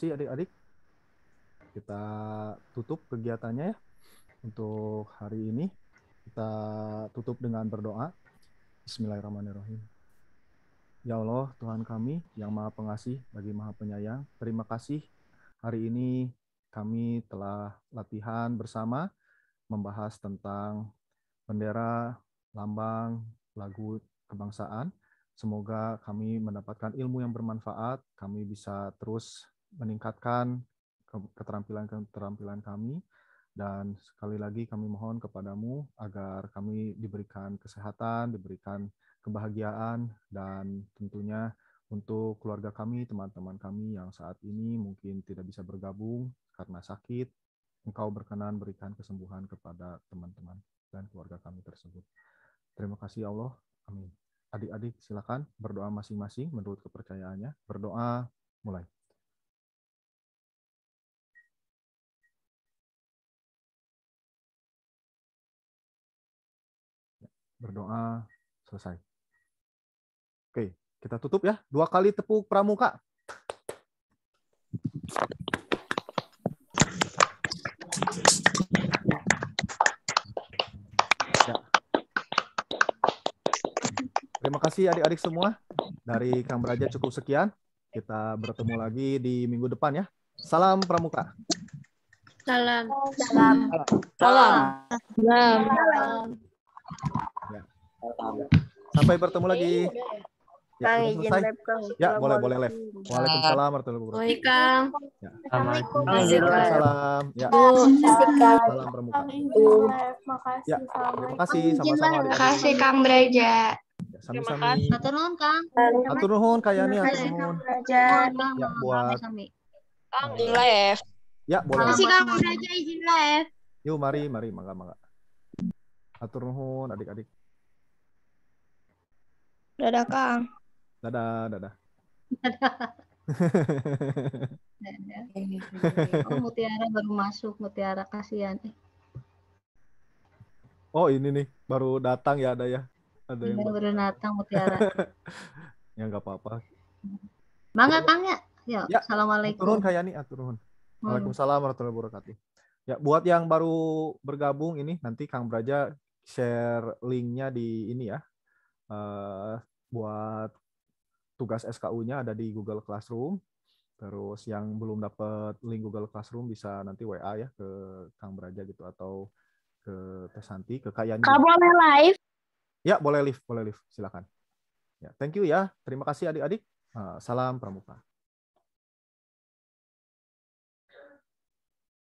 kasih adik-adik. Kita tutup kegiatannya ya untuk hari ini. Kita tutup dengan berdoa. Bismillahirrahmanirrahim. Ya Allah, Tuhan kami yang maha pengasih bagi maha penyayang, terima kasih hari ini kami telah latihan bersama membahas tentang bendera, lambang, lagu kebangsaan. Semoga kami mendapatkan ilmu yang bermanfaat, kami bisa terus meningkatkan keterampilan-keterampilan kami dan sekali lagi kami mohon kepadamu agar kami diberikan kesehatan, diberikan kebahagiaan dan tentunya untuk keluarga kami, teman-teman kami yang saat ini mungkin tidak bisa bergabung karena sakit, Engkau berkenan berikan kesembuhan kepada teman-teman dan keluarga kami tersebut. Terima kasih Allah. Amin. Adik-adik silakan berdoa masing-masing menurut kepercayaannya. Berdoa mulai. berdoa, selesai. Oke, kita tutup ya. Dua kali tepuk pramuka. Ya. Terima kasih adik-adik semua. Dari Kang Braja cukup sekian. Kita bertemu lagi di minggu depan ya. Salam pramuka. Salam. Salam. Salam. Salam. Salam. Salam. Sampai bertemu lagi. Iya, ya, ya boleh boleh live. Waalaikumsalam warahmatullahi wabarakatuh. Waalaikumsalam. Ya. Waalaikumsalam. Ya. Salam permukaan. Ya. Terima kasih sama-sama. Ya, terima kasih Kang Breja. Sami -sami. Atur nuhun Kang. Atur nuhun Kak Yani, atur nuhun. Ya buat Kang live. Ya boleh. Terima kasih Kang Breja izin live. Yuk mari mari mangga mangga. Atur nuhun adik-adik. Dadah Kang. Dadah, dadah. Dadah. Oh, Mutiara baru masuk, Mutiara kasihan. Eh. Oh, ini nih, baru datang ya ada ya. Ada yang baru, datang, datang Mutiara. ya nggak apa-apa. Mangga Kang ya. Yo, ya, ya. Assalamualaikum. Turun kayak nih, ah, turun. Hmm. Waalaikumsalam warahmatullahi wabarakatuh. Ya, buat yang baru bergabung ini nanti Kang Braja share linknya di ini ya, uh, buat tugas SKU-nya ada di Google Classroom. Terus yang belum dapat link Google Classroom bisa nanti WA ya ke Kang Braja gitu atau ke Teh Santi, ke Kak Yani. boleh live? Ya, boleh live, boleh live. Silakan. Ya, thank you ya. Terima kasih adik-adik. Ah, salam Pramuka.